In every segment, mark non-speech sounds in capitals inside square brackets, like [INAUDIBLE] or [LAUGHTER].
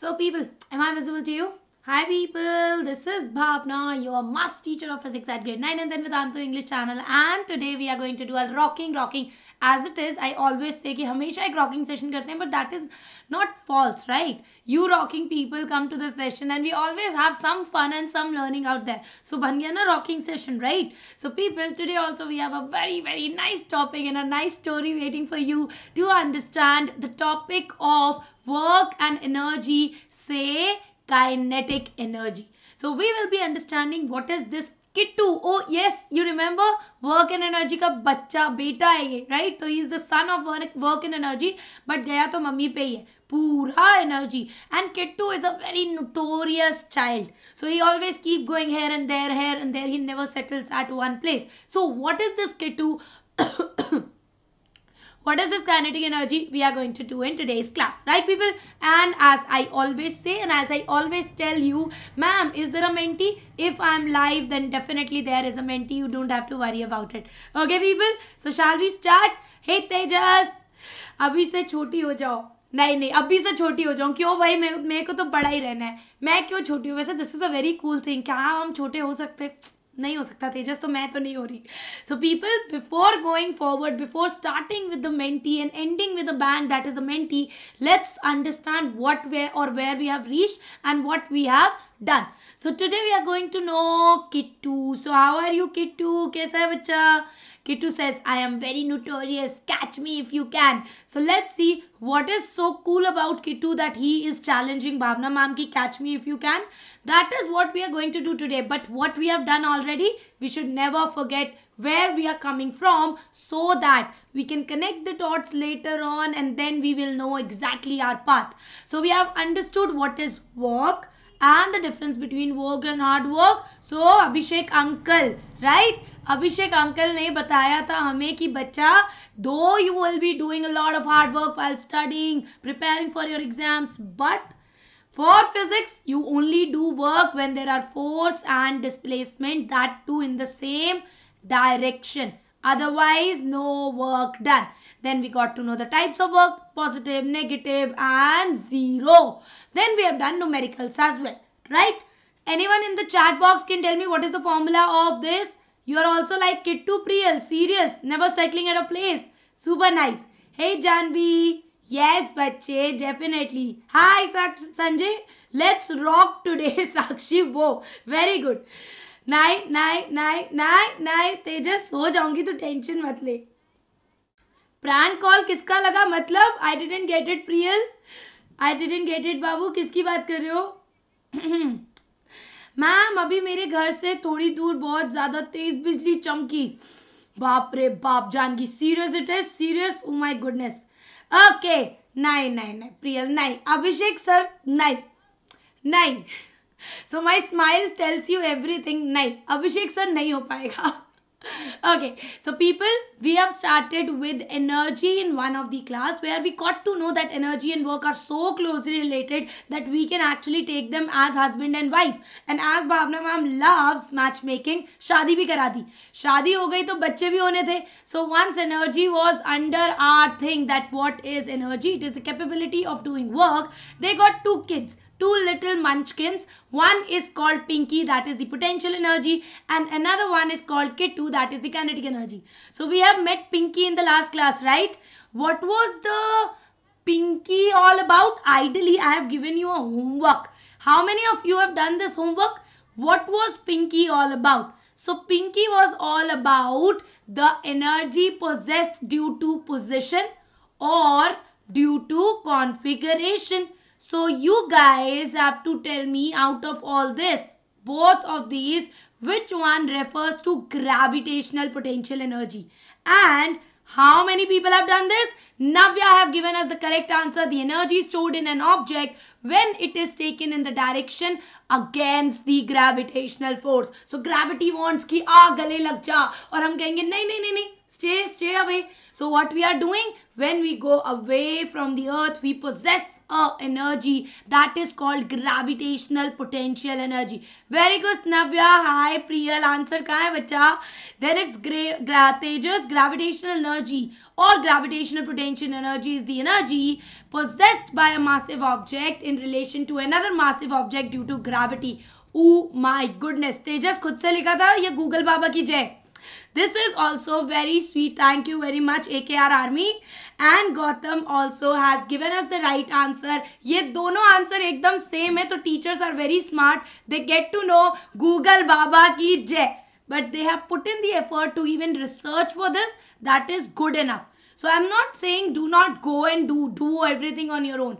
So people, am I visible to you? Hi people, this is Bhavna, your master teacher of physics at grade 9 and then with Anto English channel and today we are going to do a rocking, rocking as it is I always say कि हमेशा एक rocking session करते हैं but that is not false right you rocking people come to the session and we always have some fun and some learning out that so बन गया ना rocking session right so people today also we have a very very nice topic and a nice story waiting for you to understand the topic of work and energy से kinetic energy so we will be understanding what is this Kittu oh yes you remember work and energy का बच्चा बेटा है ये right तो is the son of work work and energy but गया तो मम्मी पे ही है पूरा energy and Kittu is a very notorious child so he always keep going here and there here and there he never settles at one place so what is this Kittu what is this kinetic energy we are going to do in today's class right people and as i always say and as i always tell you ma'am is there a mentee if i am live then definitely there is a mentee you don't have to worry about it okay people so shall we start hey tejas abhi se choti ho jao नहीं नहीं अभी से छोटी हो जाऊँ क्यों भाई मेरे को तो बड़ा ही रहना है मैं क्यों छोटी हूँ वैसे this is a very cool thing क्या हम छोटे हो सकते नहीं हो सकता तेजस तो मैं तो नहीं हो रही so people before going forward before starting with the Menti and ending with the bang that is the Menti let's understand what way और where we have reach and what we have done so today we are going to know Kittu so how are you Kittu कैसा है बच्चा Kitu says, I am very notorious. Catch me if you can. So let's see what is so cool about Kitu that he is challenging Bhavna ma'am ki catch me if you can. That is what we are going to do today. But what we have done already, we should never forget where we are coming from so that we can connect the dots later on and then we will know exactly our path. So we have understood what is work and the difference between work and hard work. So Abhishek uncle, right? Abhishek uncle ने बताया था हमें कि बच्चा दो you will be doing a lot of hard work while studying preparing for your exams but for physics you only do work when there are force and displacement that too in the same direction Otherwise, no work done. Then we got to know the types of work, positive, negative and zero. Then we have done numericals as well, right? Anyone in the chat box can tell me what is the formula of this You are also like Kittu Priyal. Serious. Never settling at a place. Super nice. Hey Janvi. Yes, bache, definitely. Hi Sanjay. Let's rock today, Sakshi. Wo. Very good. नाई नाई नाई नाई नाई तेजस सो जाऊंगी तो tension मत ले प्राण कॉल किसका लगा मतलब I didn't get it Priyal I didn't get it बाबू किसकी बात कर रहे हो मैम अभी मेरे घर से थोड़ी दूर बहुत ज़्यादा तेज बिजली चमकी बाप रे बाप जानकी serious it is serious oh my goodness okay नहीं नहीं नहीं प्रियल नहीं अभिषेक सर नहीं नहीं so my smile tells you everything नहीं अभिषेक सर नहीं हो पाएगा okay so people we have started with energy in one of the class where we got to know that energy and work are so closely related that we can actually take them as husband and wife and as bhavna ma'am loves matchmaking shaadi bhi kara di shaadi ho gayi to bacche bhi hone the so once energy was under our thing that what is energy it is the capability of doing work they got two kids two little munchkins. One is called Pinky, that is the potential energy, and another one is called K2, that is the kinetic energy. So we have met Pinky in the last class, right? What was the Pinky all about? Ideally, I have given you a homework. How many of you have done this homework? What was Pinky all about? So Pinky was all about the energy possessed due to position or due to configuration. So you guys have to tell me out of all this, both of these, which one refers to gravitational potential energy? And how many people have done this? Navya have given us the correct answer. The energy stored in an object when it is taken in the direction against the gravitational force. So gravity wants ki aa gale lag ja. और हम कहेंगे नहीं नहीं नहीं नहीं stay stay away. So what we are doing when we go away from the earth, we possess a energy that is called gravitational potential energy. Very good, Navya. Hi, Priyal. Answer kya hai bacha Then it's gra Tejas gravitational energy or gravitational potential energy is the energy possessed by a massive object in relation to another massive object due to gravity. Oh my goodness. Tejas khud se likha tha ya Google baba ki jay This is also very sweet. Thank you very much AKR Army. And Gotham also has given us the right answer. ये दोनों answer एकदम same है So teachers are very smart. They get to know Google Baba ki jay. but they have put in the effort to even research for this that is good enough so i'm not saying do not go and do do everything on your own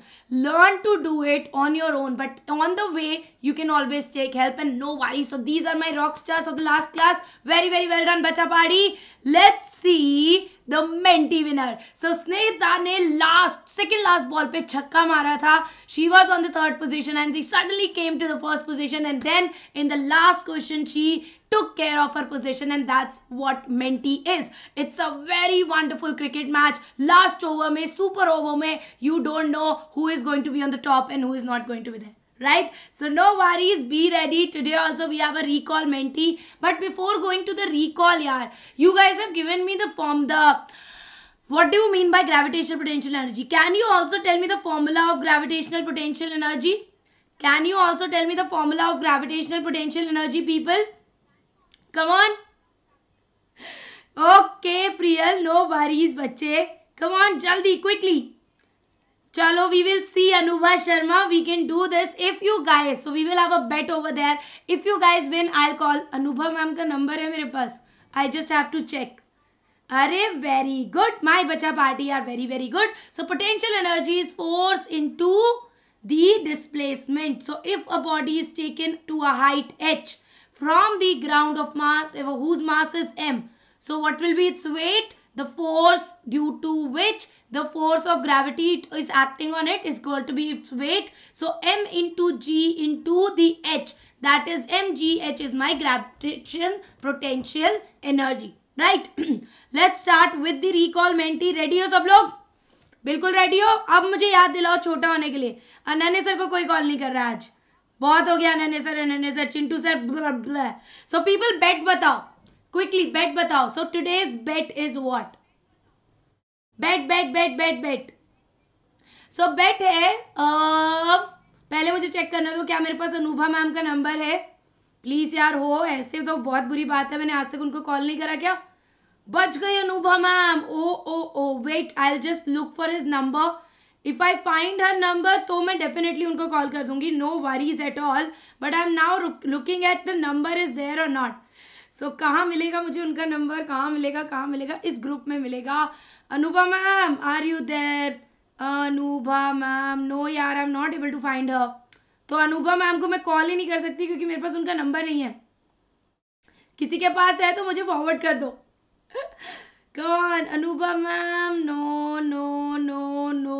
learn to do it on your own but on the way you can always take help and no worries. So these are my rock stars of the last class. Very, very well done, Bacha Party. Let's see the menti winner. So Sneha ne last, second last ball pe chakka mara tha. She was on the third position and she suddenly came to the first position and then in the last question she took care of her position and that's what menti is. It's a very wonderful cricket match. Last over mein, super over mein, you don't know who is going to be on the top and who is not going to be there right so no worries be ready today also we have a recall mentee but before going to the recall yaar you guys have given me the form the what do you mean by gravitational potential energy can you also tell me the formula of gravitational potential energy can you also tell me the formula of gravitational potential energy people come on okay priyal no worries bache come on jaldi quickly चलो we will see Anubha Sharma we can do this if you guys so we will have a bet over there if you guys win I call Anubha ma'am का number है मेरे पास I just have to check अरे very good my बचा party are very very good so potential energy is force in to the displacement so if a body is taken to a height H from the ground of mass whose mass is M so what will be its weight the force due to which the force of gravity is acting on it is going to be its weight. So m into g into the h that is mgh is my gravitation potential energy. Right let start with the recall Menti ready हो सब लोग बिल्कुल ready हो अब मुझे याद दिलाओ छोटा होने के लिए अनन्या सर को कोई कॉल नहीं कर रहा आज बहुत हो गया Ananya sir Ananya sir Chintu sir so people bet बताओ क्विकली बेट बताओ so today's bet is what bat bat bat bat bat so bat है uh, पहले मुझे चेक करना दो तो क्या मेरे पास अनुभा मैम का नंबर है प्लीज़ यार हो ऐसे तो बहुत बुरी बात है मैंने आज तक उनको कॉल नहीं करा क्या बच गई Anubha ma'am oh oh oh wait I just look for his number if I find her number तो मैं डेफिनेटली उनको कॉल कर दूंगी no worries at all but I am now looking at the number is there और not so कहाँ मिलेगा मुझे उनका नंबर कहाँ मिलेगा कहाँ मिलेगा इस ग्रुप में मिलेगा Anupa ma'am, are you there? Anubha ma'am no यार I am not able to find her तो अनुभा मैम को मैं कॉल ही नहीं कर सकती क्योंकि मेरे पास उनका नंबर नहीं है किसी के पास है तो मुझे फॉरवर्ड कर दो कौन Anubha ma'am no no no no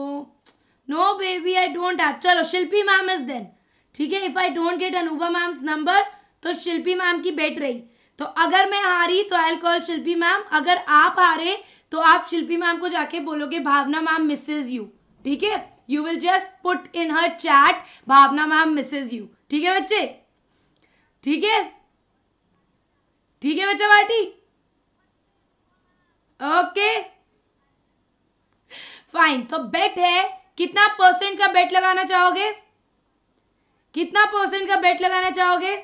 no baby I don't have चलो शिल्पी मैम इज देन ठीक है if I don't get Anubha ma'am number तो शिल्पी मैम की बेट रही तो अगर मैं हारी तो आई कॉल शिल्पी मैम अगर आप हारे तो आप शिल्पी मैम को जाके बोलोगे भावना मैम मिसेज यू ठीक है you will just put in her chat Bhavna ma'am Mrs you ठीक है बच्चे ठीक है ठीक है बच्चा बाटी ओके फाइन तो बेट है कितना परसेंट का बेट लगाना चाहोगे कितना परसेंट का बेट लगाना चाहोगे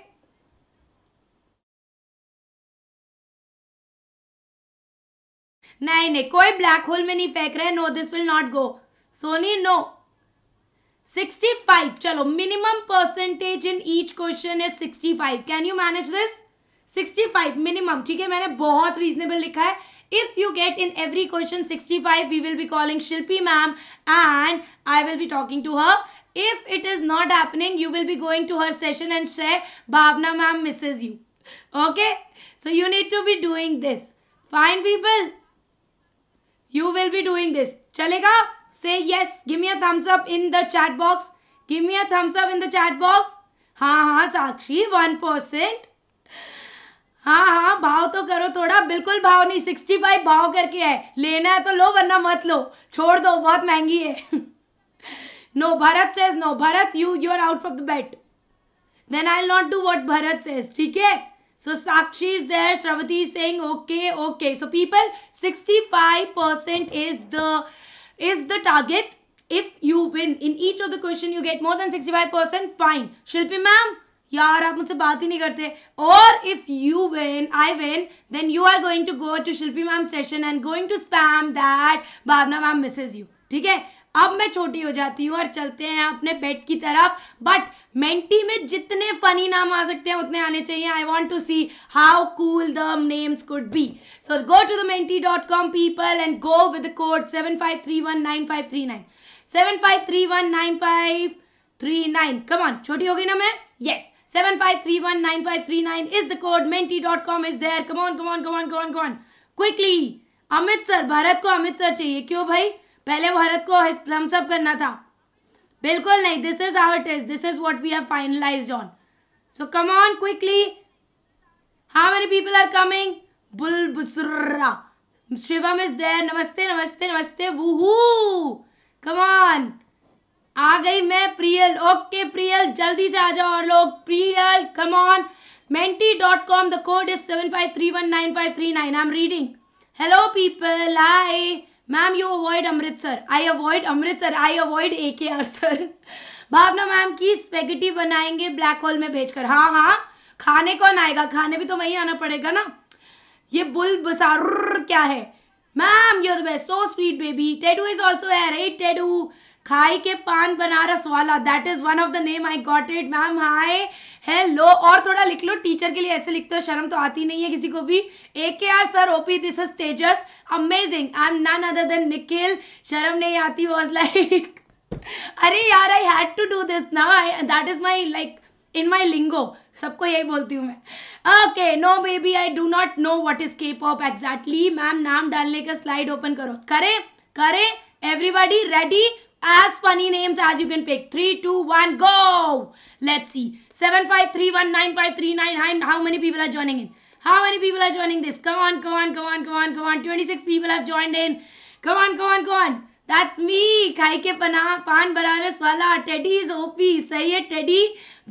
नहीं नहीं कोई ब्लैक होल में नहीं फेंक रहे no this will not go Soni no 65 चलो minimum percentage in each question is 65 can you manage this 65 minimum ठीक है मैंने बहुत रीजनेबल लिखा है if you get in every question 65 we will be calling shilpi ma'am and i will be talking to her if it is not happening you will be going to her session and say bhavna ma'am misses you okay so you need to be doing this fine people you will be doing this चलेगा say yes give me a thumbs up in the chat box give me a thumbs up in the chat box हाँ हाँ साक्षी one percent हाँ हाँ भाव तो करो थोड़ा बिल्कुल भाव नहीं सिक्सटी फाइव भाव करके है लेना है तो लो वरना मत लो छोड़ दो बहुत महंगी है no Bharat says no Bharat you you are out of the bet then I not do what Bharat says ठीक है So Sakshi is there. Shravati is saying okay, okay. So people, 65% is the is the target. If you win in each of the question, you get more than 65%. Fine. Shilpi ma'am. Yaar, aap baat hi nahi karte. Or if you win, I win, then you are going to go to Shilpi ma'am session and going to spam that Bhavna ma'am misses you. Okay? अब मैं छोटी हो जाती हूँ और चलते हैं अपने बेड की तरफ बट मेंटी में जितने फनी नाम आ सकते हैं उतने आने चाहिए I want to see how cool the names could be so go to the Menti dot com people and go with code seven five three one nine five three nine seven five three one nine five three nine come on छोटी हो गई ना मैं yes yes. 75319539 is the code menti.com is there come on come on come on come on come on quickly Amit sir Bharat को Amit sir चाहिए क्यों भाई पहले भारत को थम्सअप करना था बिल्कुल नहीं this is our test this is what we have finalise on so come on quickly how many people are coming बुल बुसरा शिवम इज देयर नमस्ते नमस्ते नमस्ते वूहू कम ऑन आ गई मैं प्रियल ओके प्रियल जल्दी से आ जाओ और लोग Priyal come on Menti dot com the code is seven five three one nine five three nine I am reading hello people I ma'am you avoid Amritsar I avoid Amritsar I avoid A K R sir Bhavna ma'am की spaghetti बनाएंगे black hole में भेजकर हाँ हाँ खाने कौन आएगा खाने भी तो वहीं आना पड़ेगा ना ये बुल बसार क्या है ma'am you the best so sweet baby टेडू इज ऑल्सो है राइट टेडू खाई के पान बनारस वाला that is one of the name I got it ma'am hi hello और थोड़ा लिख लो टीचर के लिए ऐसे लिखते हो शर्म तो आती नहीं है किसी को भी A K R sir OP this is Tejas amazing I am none other than Nikhil शर्म नहीं आती वॉज लाइक अरे यार I had to do this ना that is my like in my lingo सबको यही बोलती हूँ मैं okay no baby I do not know what is K pop exactly ma'am नाम डालने का स्लाइड ओपन करो करे करे everybody ready as funny names as you can pick. Three, two, one, go. Let's see. Seven, five, three, one, nine, five, three, nine. How many people are joining in? How many people are joining this? Come on, come on, come on, come on, come on. 26 people have joined in. Come on, come on, come on. That's me. खाई के पना पान बनारस वाला teddy is OP सही है teddy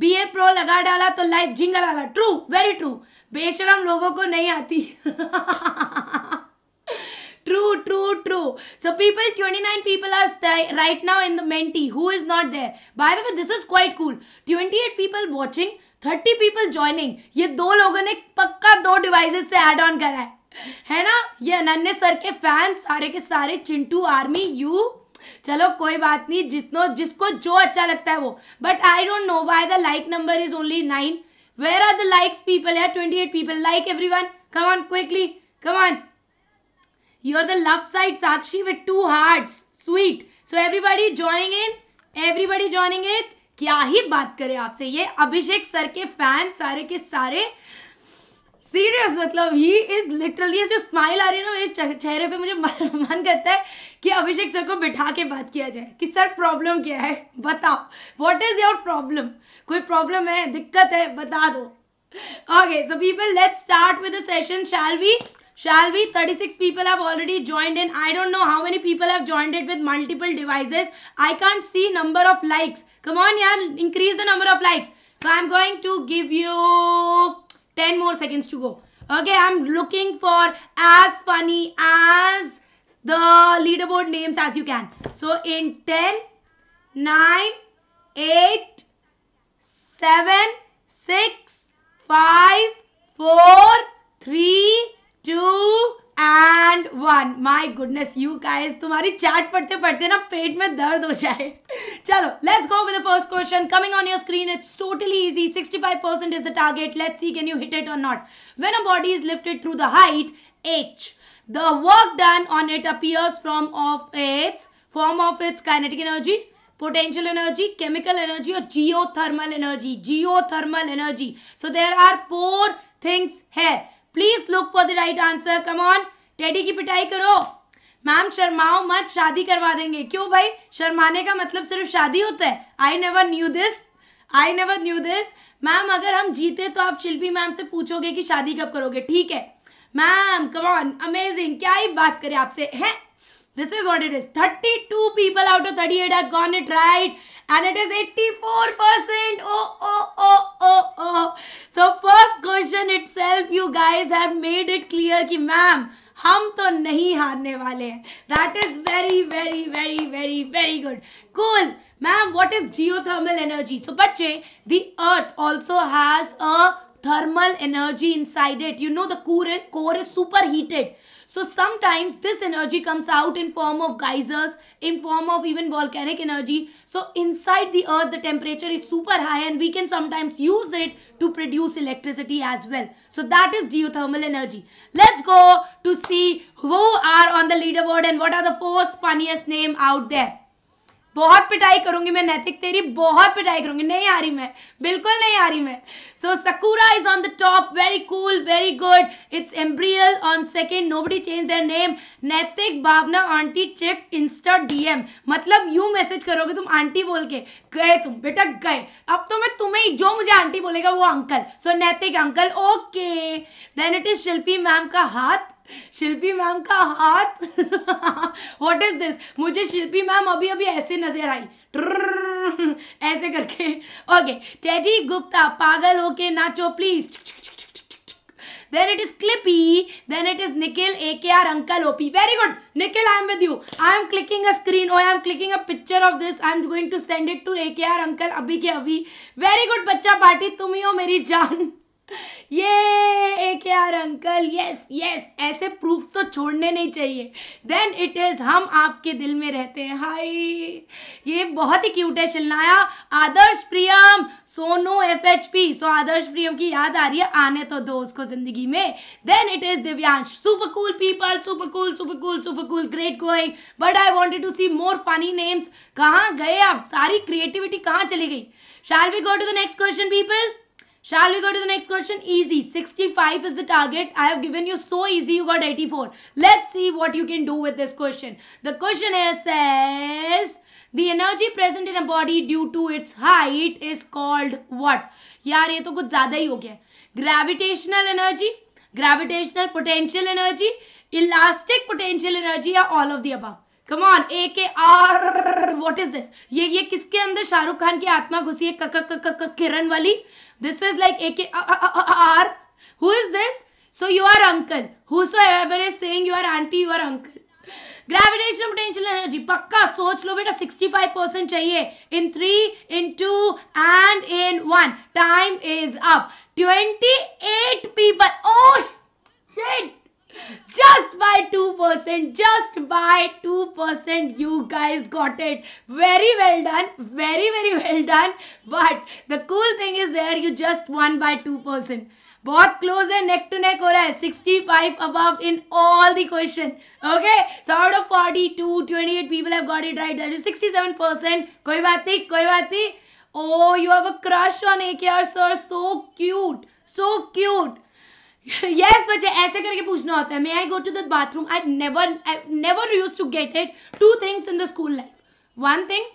B ए pro लगा डाला तो लाइफ जिंगल आला ट्रू वेरी ट्रू बेशरम लोगों को नहीं आती True, true, true. So people, 29 people are right now in the Menti. Who is not there? By the way, this is quite cool. 28 people watching, 30 people joining. ये दो लोगों ने पक्का दो devices से add on करा है है ना ये नन्हे सर के fans, सारे के सारे चिंटू army, you. चलो कोई बात नहीं जितनो जिसको जो अच्छा लगता है वो but I don't know why the like number is only nine where are the likes people है twenty eight people like every one come on quickly come on you are the love side Sakshi with two heart sweet so everybody joining in everybody joining in क्या ही बात करें आपसे ये अभिषेक sir के fan सारे के सारे सीरियस मतलब ही इज लिटरली जो स्माइल आ रही है ना मेरे चेहरे पे मुझे [LAUGHS] मन करता है कि अभिषेक सर को बिठा के बात किया जाए कि सर प्रॉब्लम क्या है बताओ व्हाट इज योर प्रॉब्लम कोई प्रॉब्लम है दिक्कत है बता दो okay so people let's start with the session shall we shall we 36 people have already joined in. i don't know how many people have joined it with multiple devices i can't see number of likes come on yeah. increase the number of likes so i'm going to give you 10 more seconds to go okay i'm looking for as funny as the leaderboard names as you can so in 10 9 8 7 6 5 4 3 two and one my goodness you guys तुम्हारी chat पढ़ते पढ़ते ना पेट में दर्द हो जाए चलो let's go with first question coming on your screen it's totally easy sixty five percent is the target let's see can you hit it और not when a body is lifted through the height H the work done on it appears from of its form of its kinetic energy potential energy chemical energy और geothermal energy geothermal energy so there are four things है please look for the right answer come on teddy की पिटाई करो ma'am शर्माओ मत शादी करवा देंगे क्यों भाई शर्माने का मतलब सिर्फ शादी होता है I never knew this I never knew this ma'am अगर हम जीते तो आप शिल्पी मैम से पूछोगे कि शादी कब करोगे ठीक है मैम कमॉन अमेजिंग क्या ही बात करें आपसे हैं This is what it is. 32 people out of 38 have gone it right. And it is 84%. Oh, oh, oh, oh, oh. So first question itself, you guys have made it clear ki ma'am, हम तो नहीं हारने वाले हैं that very, very, very, very, very very good cool ma'am what is geothermal energy so बच्चे the earth thermal energy inside it you know the core core is superheated so sometimes this energy comes out in form of geysers, in form of even volcanic energy. So inside the earth, the temperature is super high and we can sometimes use it to produce electricity as well. So that is geothermal energy. Let's go to see who are on the leaderboard and what are the four funniest name out there. बहुत पिटाई करूंगी मैं नैतिक तेरी बहुत पिटाई करूंगी नहीं आ रही मैं बिल्कुल नहीं आ रही मैं so Sakura is on the top very cool very good it's एम्ब्रियल on second nobody change their name Naitik Bhavna auntie check insta DM मतलब यू मैसेज करोगे तुम आंटी बोल के गए तुम बेटा गए अब तो मैं तुम्हें जो मुझे आंटी बोलेगा वो uncle so so, Naitik uncle okay then it is Shilpi ma'am का हाथ शिल्पी मैम का हाथ व्हाट इज दिस मुझे शिल्पी मैम अभी अभी ऐसे नजर आई ऐसे करके ओके टेडी गुप्ता पागल होके नाचो please then it is clippy then it is nikhil akr uncle op very good nikhil i am with you i am clicking a screen or i am clicking a picture of this i am going to send it to akr uncle abhi ke abhi very good bachcha party tum hi ho meri jaan ये एक यार uncle yes yes ऐसे proof तो छोड़ने नहीं चाहिए then it is हम आपके दिल में रहते हैं हाय ये बहुत ही क्यूट है चिल्लाया आदर्श प्रियम सोनू एफएचपी सो आदर्श प्रियम की याद आ रही है आने तो दो उसको जिंदगी में then it is Divyansh super cool people super cool super cool super cool great going but I wanted to see more funny names कहाँ गए आप सारी क्रिएटिविटी कहाँ चली गई shall we go to the next question people Shall we go to the next question? Easy. 65 is the target. I have given you so easy, you got 84. Let's see what you can do with this question. The question is, says, the energy present in a body due to its height is called what? यार ये तो कुछ ज़्यादा ही हो गया. Gravitational energy, gravitational potential energy, elastic potential energy या all of the above. Come on, A K R. What is this? ये ये किसके अंदर शाहरुख खान की आत्मा घुसी है किरण वाली This is like a k R. Who is this? So you are uncle. Whosoever is saying you are auntie, you are uncle. Gravitational potential energy पक्का सोच लो बेटा 65 परसेंट चाहिए in three in two and in one time is up 28 people oh shit just by 2%, just by 2%, you guys got it. Very well done, very, very well done. But the cool thing is there, you just won by 2%. percent Both close, है neck to neck. Or रहा 65 above in all the question okay so out of 42 28 people have got it right that is 67% कोई बात नहीं कोई बात नहीं oh you have a crush on AKR sir so cute so cute [LAUGHS] yes बच्चे ऐसे करके पूछना होता है may I go to the bathroom I never never use to get it two things in the school life one thing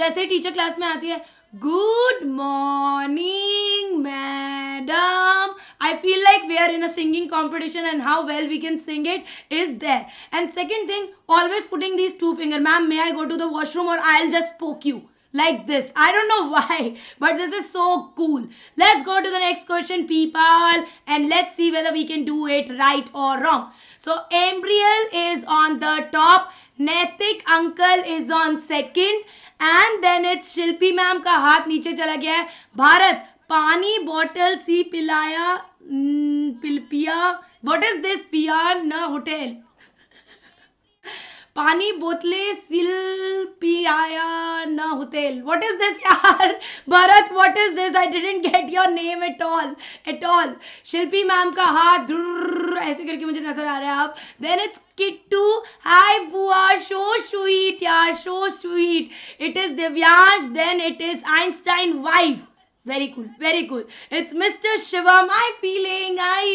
जैसे teacher class में आती है good morning madam I feel like we are in a singing competition and how well we can sing it is there and second thing always putting these two finger ma'am may I go to the washroom और I L just poke you like this. I don't know why, but this is so cool. Let's go to the next question, people, and let's see whether we can do it right or wrong. So, Embriel is on the top, Naitik uncle is on second, and then it's Shilpi ma'am का हाथ नीचे चला गया है भारत पानी bottle सी पिलाया पिलपिया पिया what is this पिया न होटेल पानी बोतले सिल पियाया न हुतेल व्हाट इज दिस यार Bharat what is this I didn't get your name at all at all Shilpi ma'am का हाथ ऐसे करके मुझे नजर आ रहा है आप देन इट्स किट्टू हाय बुआ शो स्वीट यार so sweet it is Divyansh then it is Einstein wife very cool very cool it's mr shivam i feeling i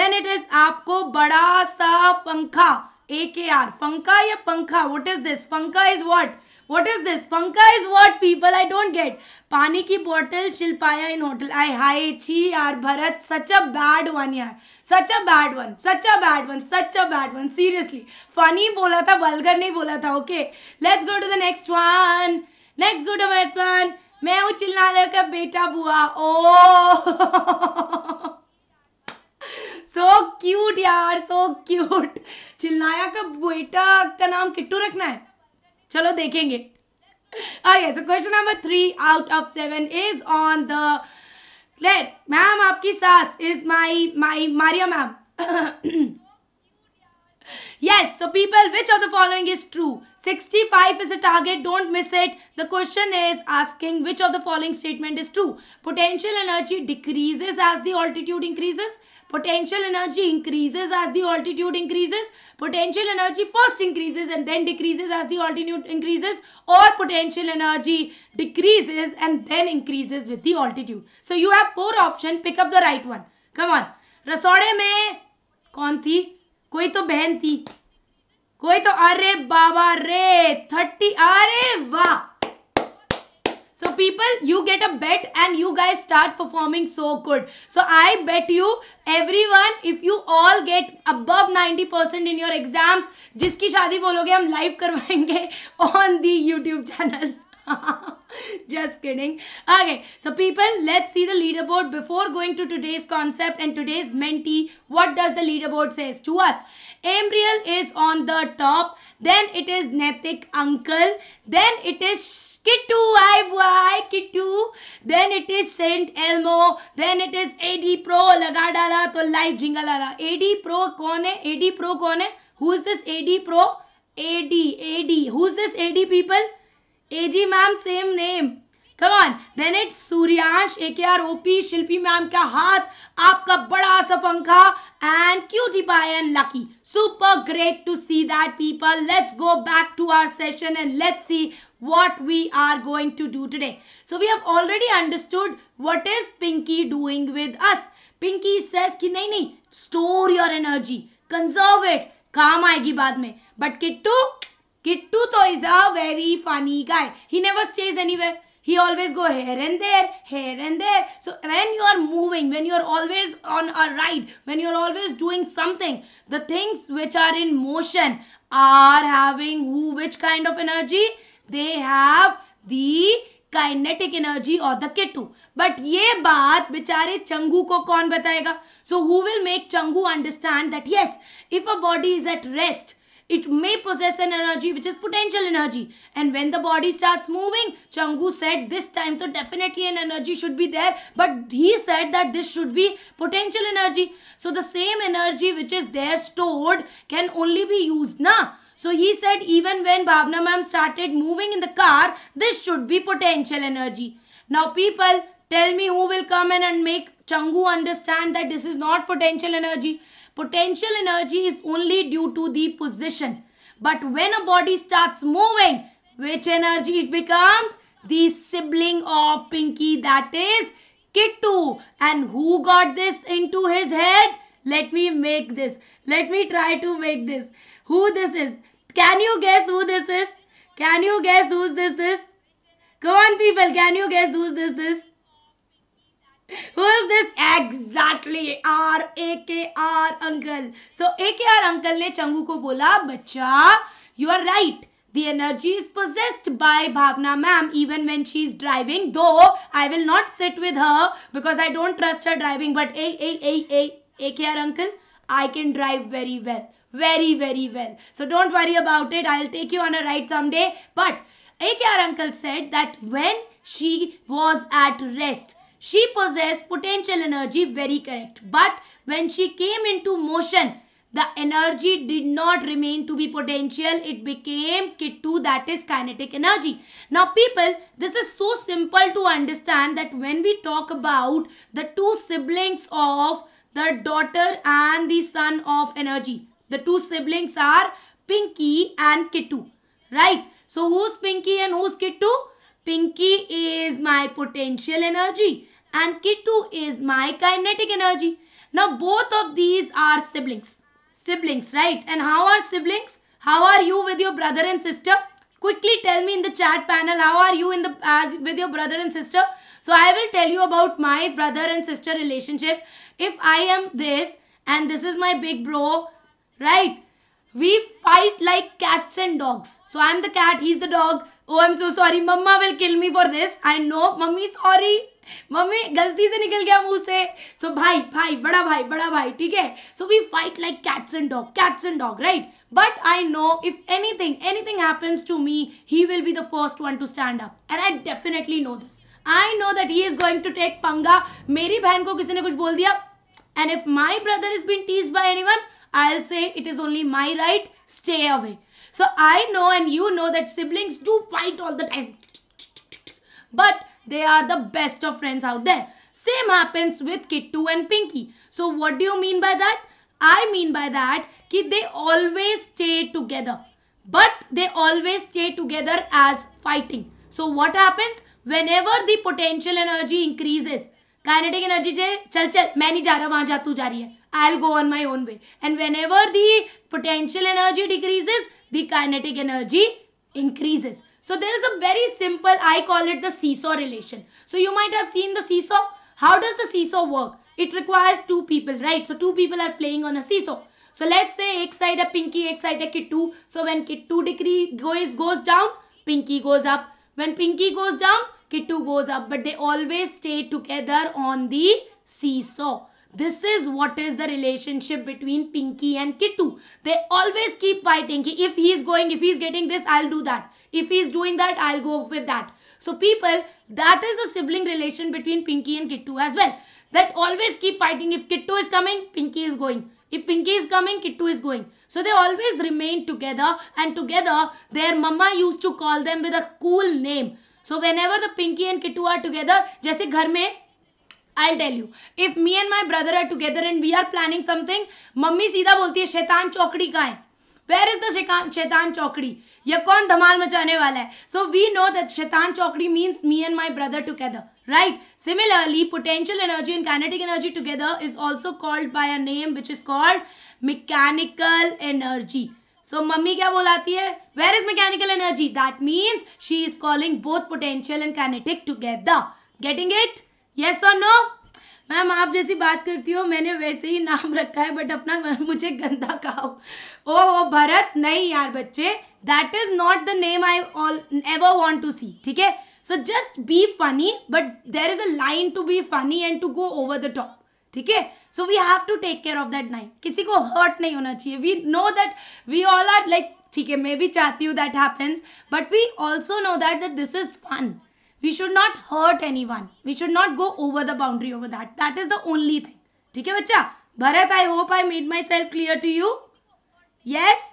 then it is आपको बड़ा सा पंखा ए के आर पंखा या पंखा what is this pankha is what what is this pankha is what people I don't get पानी की bottle शिल्पाया इन hotel आई हाय छी यार Bharat such a bad one यार such a bad one such a bad one such a bad one seriously funny बोला था vulgar नहीं बोला था okay let's go to the next one next go to one मैं वो चिल्लादर का बेटा बुआ ओ oh! [LAUGHS] सो क्यूट यार सो क्यूट चिल्लाया का बेटा का नाम किट्टू रखना है चलो देखेंगे question number three out of seven is on the late ma'am आपकी सास is my my Maria ma'am yes so people which of the following is true 65 is a target don't miss it the question is asking which of the following statement is true potential energy decreases as the altitude increases potential energy increases as the altitude increases potential energy first increases and then decreases as the altitude increases or potential energy decreases and then increases with the altitude so you have four option pick up the right one come on रसौड़े में कौन थी कोई तो बहन थी कोई तो अरे बाबा रे थर्टी अरे वाह people you get a bet and you guys start performing so good so i bet you everyone if you all get above 90% in your exams jiski shaadi bologe hum live karwayenge on the youtube channel [LAUGHS] Just kidding. Okay, so people, let's see the leaderboard before going to today's concept and today's mentee. What does the leaderboard says to us? Ambriel is on the top. Then it is Nethic Uncle. Then it is Kitu. I boy, Kitu. Then it is Saint Elmo. Then it is AD Pro. Laga dala to live jingle आ AD Pro kone है AD Pro kone Who is this AD Pro? AD AD Who is this AD people? AG ma'am same name come on then it Suryansh A R OP Shilpi ma'am का हाथ आपका बड़ा सा पंखा and cutie pie and lucky super great to see that people let's go back to our session and let's see what we are going to do today so we have already understood what is Pinky doing with us Pinky says कि नहीं नहीं store your energy conserve it काम आएगी बाद में but Kittu Kittu is a very funny guy. He never stays anywhere. He always go here and there, here and there. So when you are moving, when you are always on a ride, when you are always doing something, the things which are in motion are having who, which kind of energy? They have the kinetic energy or the केटू But ये बात बेचारे चंगू को कौन बताएगा So who will make Changu understand that yes, if a body is at rest. It may possess an energy which is potential energy. And when the body starts moving, Changu said this time so definitely an energy should be there. But he said that this should be potential energy. So the same energy which is there stored can only be used. Na? So he said even when Bhavna ma'am started moving in the car, this should be potential energy. Now people, tell me who will come in and make Changu understand that this is not potential energy. Potential energy is only due to the position. But when a body starts moving, which energy it becomes? The sibling of Pinky, that is Kittu. And who got this into his head? Let me make this. Let me try to make this. Who this is? Can you guess who this is? Can you guess who's this this? Come on people, can you guess who's this this? Who is this? Exactly, R A K R uncle. So A K R uncle ने चंगू को बोला बच्चा you are right. The energy is possessed by Bhavna ma'am even when she is driving. Though I will not sit with her because I don't trust her driving. But A A A A A K R AKR uncle, I can drive very well. Very, very well. So don't worry about it. I'll take you on a ride someday. But AKR uncle said that when she was at rest, she possessed potential energy very correct but when she came into motion the energy did not remain to be potential it became k2 that is kinetic energy now people this is so simple to understand that when we talk about the two siblings of the daughter and the son of energy the two siblings are pinky and kittu right so who's pinky and who's kittu Pinky is my potential energy and Kittu is my kinetic energy. Now both of these are siblings. Siblings, right? And how are siblings? How are you with your brother and sister? Quickly tell me in the chat panel how are you in the as with your brother and sister? So I will tell you about my brother and sister relationship. If I am this and this is my big bro, right? we fight like cats and dogs. So i am the cat, he's the dog. Oh, I'm so sorry. mamma will kill me for this. I know. Mummy, sorry. Mummy गलती से निकल गया मुंह से सो so, भाई भाई बड़ा भाई बड़ा भाई ठीक है so we fight like cats and dog cats and dog right but I know if anything anything happens to me he will be the first one to stand up and I definitely know this I know that he is going to take panga मेरी बहन को किसी ने कुछ बोल दिया and if my brother is been tease by any one I'll say it is only my right, stay away. So I know and you know that siblings do fight all the time. But they are the best of friends out there. Same happens with Kittu and Pinky. So what do you mean by that? I mean by that that they always stay together. But they always stay together as fighting. So what happens? Whenever the potential energy increases, Kinetic energy? से chal चल मैं नहीं जा रहा वहां जा तू जा रही I'll go on my own way. And whenever the potential energy decreases, the kinetic energy increases. So there is a very simple, I call it the seesaw relation. So you might have seen the seesaw. How does the seesaw work? It requires two people, right? So two people are playing on a seesaw. So let's say एक side a Pinky, एक side है two. So when two decrease goes goes down, Pinky goes up. When Pinky goes down, two goes up. But they always stay together on the seesaw. This is what is the relationship between Pinky and Kittu. They always keep fighting. If he's going, if he's getting this, I'll do that. If he's doing that, I'll go with that. So people, that is a sibling relation between Pinky and Kittu as well. That always keep fighting. If Kittu is coming, Pinky is going. If Pinky is coming, Kittu is going. So they always remain together and together their mama used to call them with a cool name. So whenever the Pinky and Kittu are together, जैसे घर में I tell you if me and my brother are together and we are planning something mummy सीधा बोलती है शैतान चौकड़ी का है वेर इज द शैतान चौकड़ी यह कौन धमाल मचाने वाला है so we know that Shaitan Chaukdi means me and my brother together right similarly potential energy and kinetic energy together is also called by a name which is called mechanical energy so mummy क्या बोलाती है where is mechanical energy that means she is calling both potential and kinetic together getting it yes और no ma'am आप जैसी बात करती हो मैंने वैसे ही नाम रखा है बट अपना [LAUGHS] मुझे गंदा कहा ओ ओ भरत नहीं यार बच्चे that is not the name I all ever want to see ठीक है so just be funny but there is a line to be funny and to go over the top ठीक है so we have to take care of that line किसी को hurt नहीं होना चाहिए we know that we all are like ठीक है मैं भी चाहती हूँ that happens but we also no that that this is fun we should not hurt any one we should not go over the boundary over that that is the only thing ठीक है बच्चा Bharat I hope I made myself clear to you yes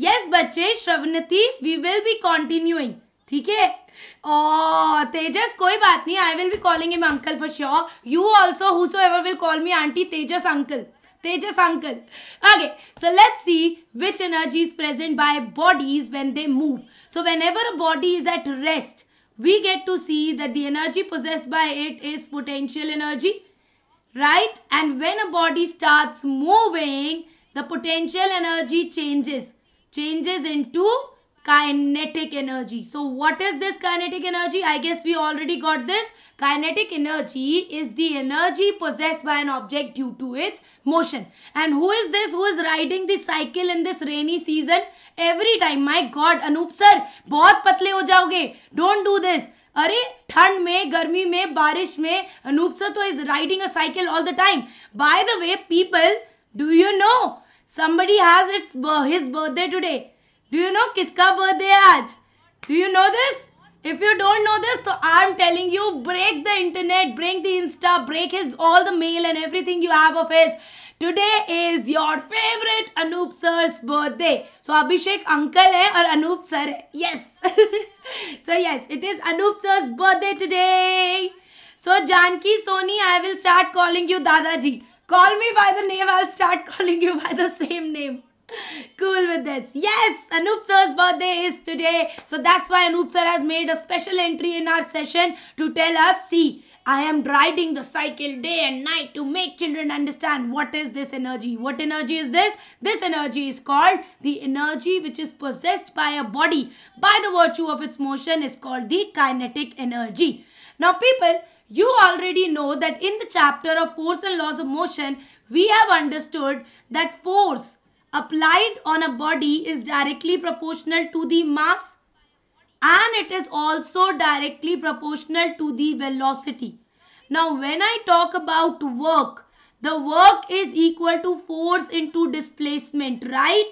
yes बच्चे Shravanti we will be continuing ठीक है oh, Tejas कोई बात नहीं I will be calling him uncle for sure you also whosoever will call me aunty Tejas uncle Tejas uncle. Okay, so let's see which energy is present by bodies when they move. So whenever a body is at rest, we get to see that the energy possessed by it is potential energy, right? And when a body starts moving, the potential energy changes, changes into kinetic energy. So what is this kinetic energy? I guess we already got this. Kinetic energy is the energy possessed by an object due to its motion. And who is this who is riding the cycle in this rainy season? Every time. My God, anup sir, bahut patle ho jaoge Don't do this. अरे ठंड में गर्मी में बारिश में Anoop sir तो is riding a cycle all the time by the way people do you know somebody has it's his birthday today do you know किसका birthday है आज do you know this if you don't know this तो I am telling you break the internet break the insta break his all the mail and everything you have of his today is your favourite Anoop sir birthday so Abhishek uncle है और Anoop sir है yes so yes it is Anoop sir birthday today so Janki Soni I will start calling you Dadaji call me by the name I will start calling you by the same name cool with this. Yes, Anoop sir's birthday is today. So that's why Anoop sir has made a special entry in our session to tell us, see, I am riding the cycle day and night to make children understand what is this energy. What energy is this? This energy is called the energy which is possessed by a body by the virtue of its motion is called the kinetic energy. Now people, you already know that in the chapter of force and laws of motion, we have understood that force applied on a body is directly proportional to the mass and it is also directly proportional to the velocity. Now when I talk about work, the work is equal to force into displacement, right?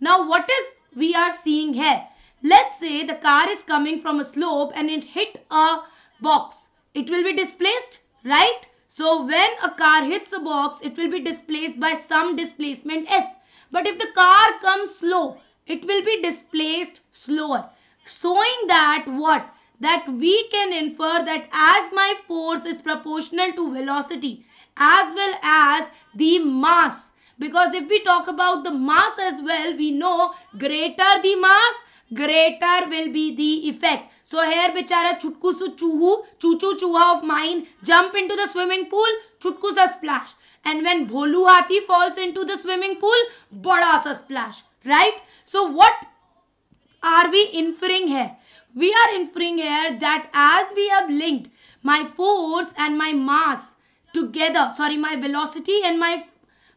Now what is we are seeing here? Let's say the car is coming from a slope and it hit a box. It will be displaced, right? So when a car hits a box, it will be displaced by some displacement S. But if the car comes slow, it will be displaced slower. Showing that what? That we can infer that as my force is proportional to velocity as well as the mass. Because if we talk about the mass as well, we know greater the mass, greater will be the effect. So here bichara chutku su chuhu, chuchu chuha of mine jump into the swimming pool, chutku sa splash. And when Bholu Hathi falls into the swimming pool, bada splash, right? So what are we inferring here? We are inferring here that as we have linked my force and my mass together, sorry, my velocity and my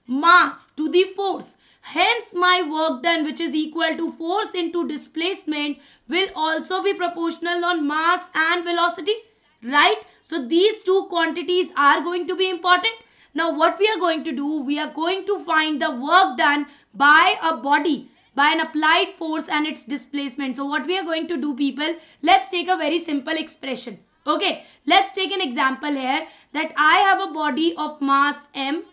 mass to the force, Hence, my work done which is equal to force into displacement will also be proportional on mass and velocity, right? So, these two quantities are going to be important. Now what we are going to do, we are going to find the work done by a body by an applied force and its displacement. So what we are going to do people, let's take a very simple expression. Okay, let's take an example here that I have a body of mass m,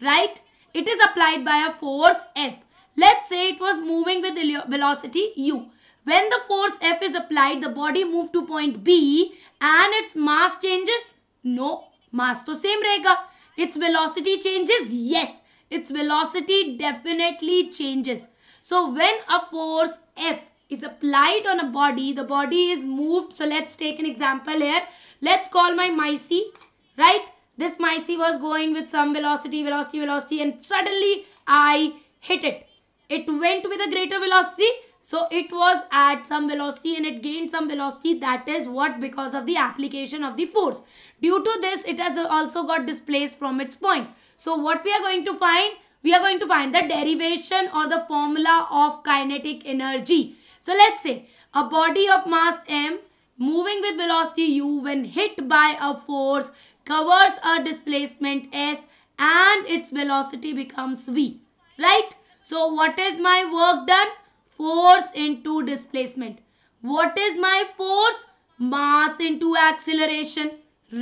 right? It is applied by a force F. Let's say it was moving with velocity u. When the force F is applied, the body moved to point B and its mass changes? No, mass to same rahega. Its velocity changes? Yes, its velocity definitely changes. So when a force F is applied on a body, the body is moved. So let's take an example here. Let's call my mycy, right? This mycy was going with some velocity, velocity, velocity and suddenly I hit it. It went with a greater velocity so it was at some velocity and it gained some velocity that is what because of the application of the force. Due to this it has also got displaced from its point. So what we are going to find? We are going to find the derivation or the formula of kinetic energy. So let's say a body of mass m moving with velocity u when hit by a force covers a displacement s and its velocity becomes v. Right? So what is my work done? force into displacement. What is my force? Mass into acceleration,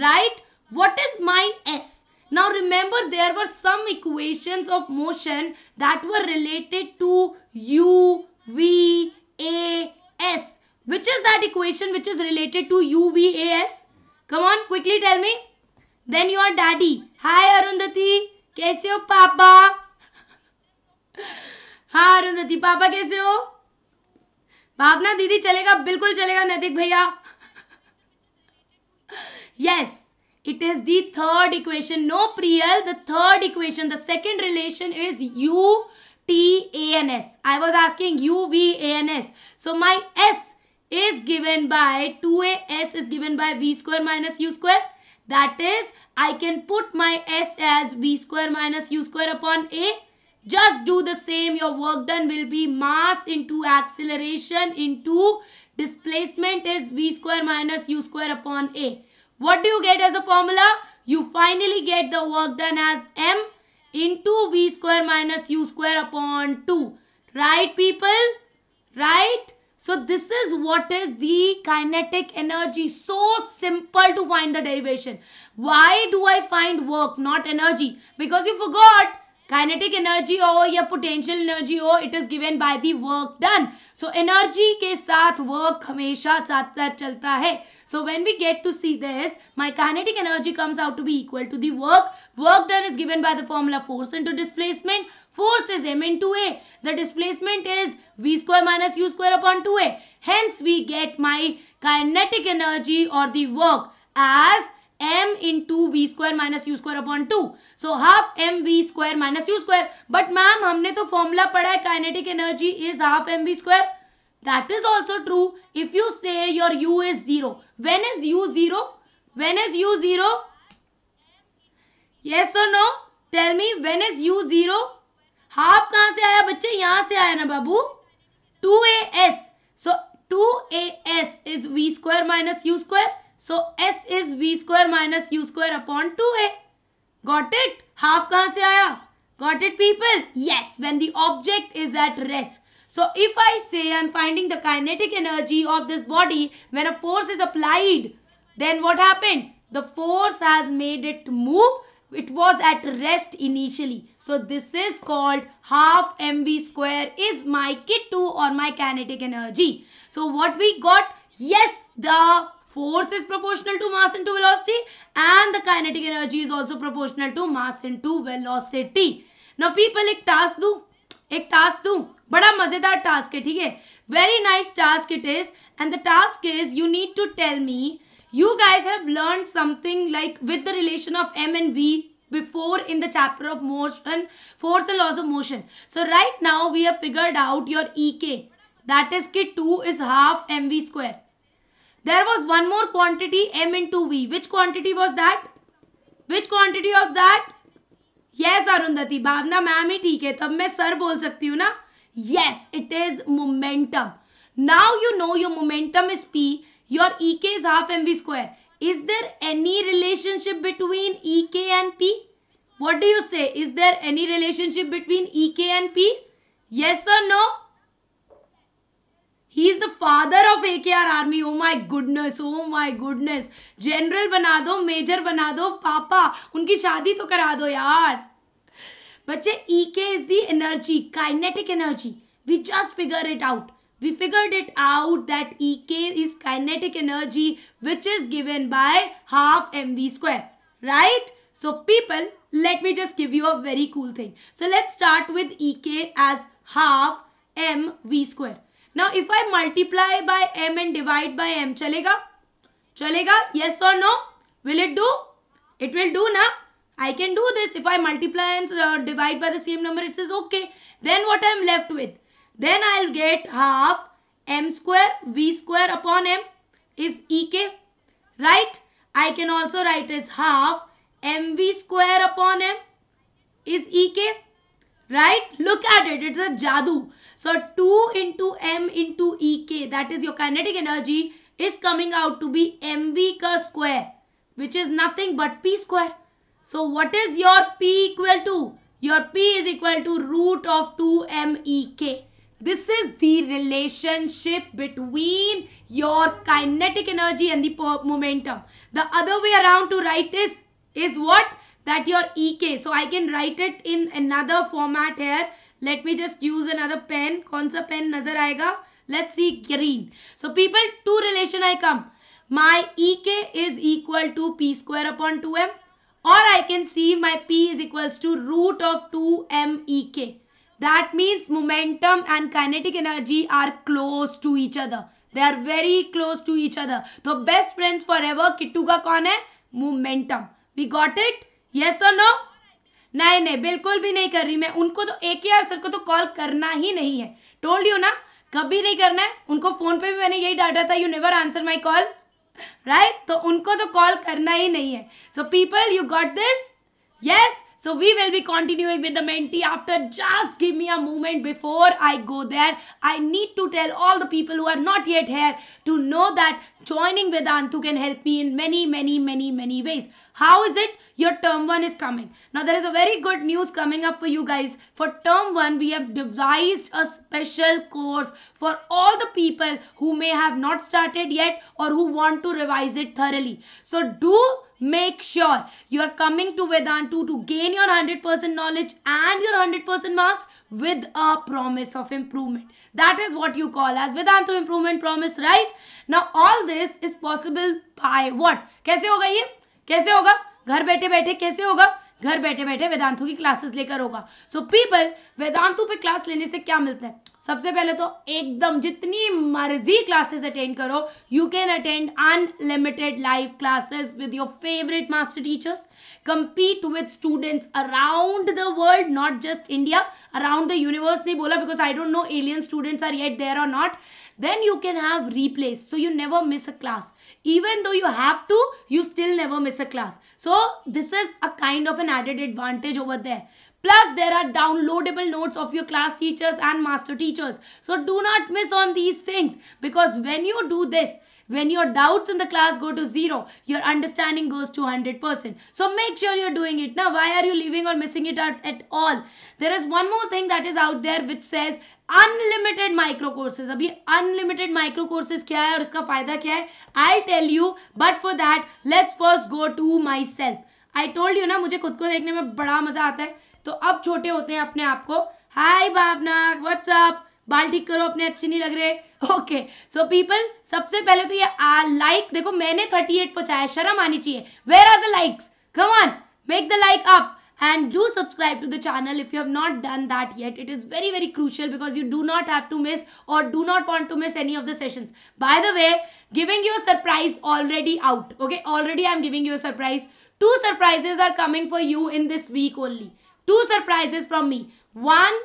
right? What is my S? Now remember there were some equations of motion that were related to U, V, A, S. Which is that equation which is related to U, V, A, S? Come on, quickly tell me. Then your daddy. Hi Arundhati. Kaise ho papa? [LAUGHS] हाँ अरुंधति पापा कैसे हो भावना दीदी चलेगा बिल्कुल चलेगा नैतिक भैया yes it is the third equation no Priyal the third equation the second relation is U T A N S I was asking you V A N S so my S is given by two S is given by V square minus U square that is I can put my S as V square minus U square upon A Just do the same. Your work done will be mass into acceleration into displacement is v square minus u square upon a. What do you get as a formula? You finally get the work done as m into v square minus u square upon 2. Right people? Right? So this is what is the kinetic energy. So simple to find the derivation. Why do I find work, not energy? Because you forgot kinetic energy हो या potential energy हो it is given by the work done so energy के साथ work हमेशा साथ साथ चलता है so when we get to see this my kinetic energy comes out to be equal to the work work done is given by the formula force into displacement force force is m A the displacement is V square minus U square upon two A hence we get my kinetic energy और the work as m into v square minus u square upon 2 so half m v square minus u square but ma'am हमने तो formula पढ़ा है kinetic energy is half M V square that is also true if you say your u is zero when is u zero when is u zero yes or no tell me when is u zero half kahan se aaya bacche yahan se aaya na babu 2as so 2as is v square minus u square S is v square minus u square upon two a. Got it? Half कहां से आया Got it, people? Yes. When the object is at rest. So if I say I'm finding the kinetic energy of this body when a force is applied, then what happened? The force has made it move. It was at rest initially. So this is called half mv square is my kit 2 or my kinetic energy. So what we got? Yes, the force is proportional to mass into velocity and the kinetic energy is also proportional to mass into velocity. Now people एक task do, एक task do. बड़ा मजेदार task है ठीक है very nice task it is and the task is you need to you guys have learned something like with the relation of m and v before in the chapter of motion force and laws of motion so right now we have figured out your ek that is k2 is half mv square there was one more quantity M into V. Which quantity was that? Which quantity of that? Yes, Arundhati. Bhavna ma'am, ही ठीक है तब मैं sir, बोल सकती हूँ Yes, it is momentum. Now you know your momentum is P. Your EK is half mv square. Is there any relationship between EK and P? What do you say? Is there any relationship between EK and P? Yes or no? He is the father of A K R army oh my goodness oh my goodness general बना दो major बना दो पापा उनकी शादी तो करा दो यार बच्चे E K is the energy kinetic energy we just figure it out we figured it out that ek is kinetic energy which is given by half mv square right so people let me just give you a very cool thing so let's start with ek as half mv square now if i multiply by m and divide by m chalega chalega yes or no will it do it will do na i can do this if i multiply and uh, divide by the same number it says okay then what i am left with then i'll get half m square v square upon m is ek right i can also write as half mv square upon m is ek right? Look at it, it's a jadoo. So 2 into m into ek, that is your kinetic energy, is coming out to be mv ka square, which is nothing but p square. So what is your p equal to? Your p is equal to root of 2 mek. This is the relationship between your kinetic energy and the momentum. The other way around to write is, is what? that your ek so i can write it in another format here let me just use another pen kaun pen nazar aayega let's see green so people two relation i come my ek is equal to p square upon 2m or i can see my p is equals to root of 2m ek that means momentum and kinetic energy are close to each other they are very close to each other so best friends forever kittu ka kaun hai momentum we got it yes और no नहीं नहीं बिल्कुल भी नहीं कर रही मैं उनको तो ए के आर सर को तो कॉल करना ही नहीं है टोल्ड यू ना कभी नहीं करना है उनको फोन पे भी मैंने यही डांटा था you never answer my call right तो उनको तो कॉल करना ही नहीं है so people you got this yes So we will be continuing with the mentee after just give me a moment before I go there. I need to tell all the people who are not yet here to know that joining Vedantu can help me in many, many, many, many ways. How is it? Your term 1 is coming. Now there is a very good news coming up for you guys. For term 1 we have devised a special course for all the people who may have not started yet or who want to revise it thoroughly. So do make sure you are coming to Vedantu to gain your 100% knowledge and your 100% marks with a promise of improvement. That is what you call as Vedantu improvement promise, right? Now all this is possible by what? कैसे होगा ये? कैसे होगा? घर बैठे बैठे कैसे होगा? घर बैठे बैठे वेदांतों की क्लासेस लेकर होगा सो पीपल वेदांतों पे क्लास लेने से क्या मिलता है सबसे पहले तो एकदम जितनी मर्जी क्लासेस अटेंड करो you can attend unlimited live classes with your favourite master teachers compete with students around the world not just India around the universe नहीं बोला because I don't know alien students are yet there are not then you can have replace so you never miss a class even though you have to, you still never miss a class. So this is a kind of an added advantage over there. Plus, there are downloadable notes of your class teachers and master teachers. So do not miss on these things because when you do this, When your doubts in the class go to zero, your understanding goes to 100%. So make sure you're doing it. Now, why are you leaving or missing it out at all? There is one more thing that is out there which says unlimited micro courses अभी unlimited micro courses क्या है और इसका फायदा क्या है I tell you but for that let's first go to my self I told you ना मुझे खुद को देखने में बड़ा मजा आता है तो अब छोटे होते हैं अपने आप को हाय भावना व्हाट्सअप बाल ठीक करो अपने अच्छे नहीं लग रहे ओके सो पीपल सबसे पहले तो ये लाइक like, देखो मैंने थर्टी एट पहुंचाया शर्म आनी चाहिए where are the likes come on make the like up and do subscribe to the channel if you have not done that yet it is very very crucial because you do not have to miss or do not want to miss any of the sessions by the way giving you a surprise already out okay already i'm giving you a surprise two surprises are coming for you in this week only two surprises from me one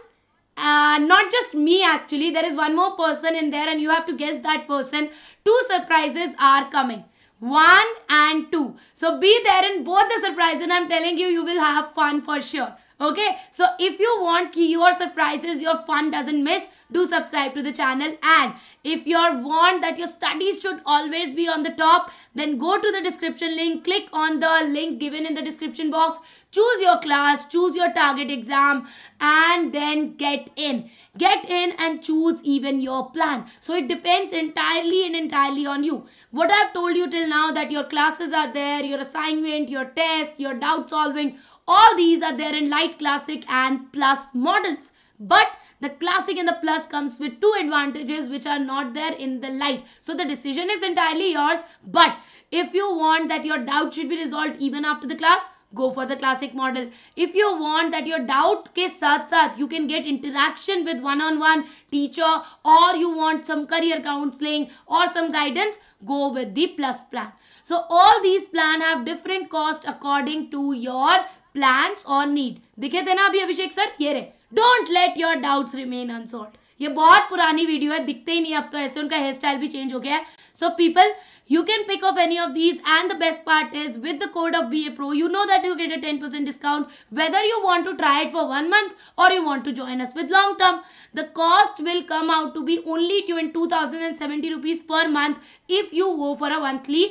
uh, not just me actually there is one more person in there and you have to guess that person two surprises are coming one and two so be there in both the surprises and i'm telling you you will have fun for sure Okay, so if you want your surprises, your fun doesn't miss, do subscribe to the channel and if you are want that your studies should always be on the top then go to the description link click on the link given in the description box choose your class choose your target exam and then get in get in and choose even your plan so it depends entirely and entirely on you what i've told you till now that your classes are there your assignment your test your doubt solving all these are there in light classic and plus models. But the classic and the plus comes with two advantages which are not there in the light. So the decision is entirely yours. But if you want that your doubt should be resolved even after the class, go for the classic model. If you want that your doubt ke saath you can get interaction with one -on -one teacher or you want some career counseling or some guidance, go with the plus plan. So all these plan have different cost according to your plans और need दिखे थे ना अभी Abhishek sir ये रहे don't let your doubts remain unsolved ये बहुत पुरानी वीडियो है दिखते ही नहीं अब तो ऐसे उनका हेयर स्टाइल भी चेंज हो गया है so people you can pick of any of these and the best part is with the code of B A pro you know that you get a ten percent discount whether you want to try it for one month और you want to join us with long term the cost will come out to be only two and two thousand and seventy rupees per month if you go for a monthly